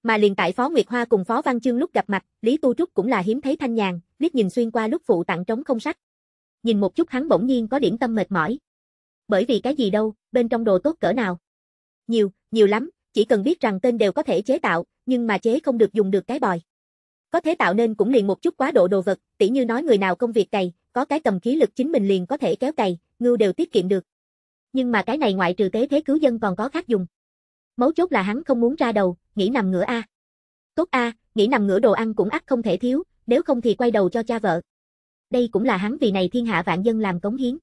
Mà liền tại Phó Nguyệt Hoa cùng Phó Văn Chương lúc gặp mặt, Lý Tu Trúc cũng là hiếm thấy thanh nhàn, liếc nhìn xuyên qua lúc phụ tặng trống không sách. Nhìn một chút hắn bỗng nhiên có điểm tâm mệt mỏi. Bởi vì cái gì đâu, bên trong đồ tốt cỡ nào? Nhiều, nhiều lắm, chỉ cần biết rằng tên đều có thể chế tạo, nhưng mà chế không được dùng được cái bòi. Có thể tạo nên cũng liền một chút quá độ đồ vật, tỉ như nói người nào công việc cày, có cái cầm khí lực chính mình liền có thể kéo cày, ngưu đều tiết kiệm được. Nhưng mà cái này ngoại trừ tế thế cứu dân còn có khác dùng. Mấu chốt là hắn không muốn ra đầu, nghĩ nằm ngửa a. Tốt a, nghĩ nằm ngửa đồ ăn cũng ắt không thể thiếu, nếu không thì quay đầu cho cha vợ. Đây cũng là hắn vì này thiên hạ vạn dân làm cống hiến.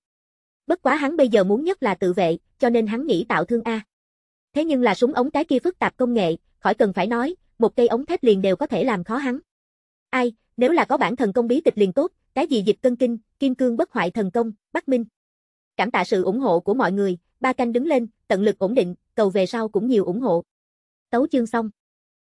Bất quá hắn bây giờ muốn nhất là tự vệ, cho nên hắn nghĩ tạo thương a. Thế nhưng là súng ống cái kia phức tạp công nghệ, khỏi cần phải nói, một cây ống thép liền đều có thể làm khó hắn. Ai, nếu là có bản thần công bí tịch liền tốt, cái gì dịch cân kinh, kim cương bất hoại thần công, Bắc Minh. Cảm tạ sự ủng hộ của mọi người, ba canh đứng lên, tận lực ổn định, cầu về sau cũng nhiều ủng hộ. Tấu chương xong.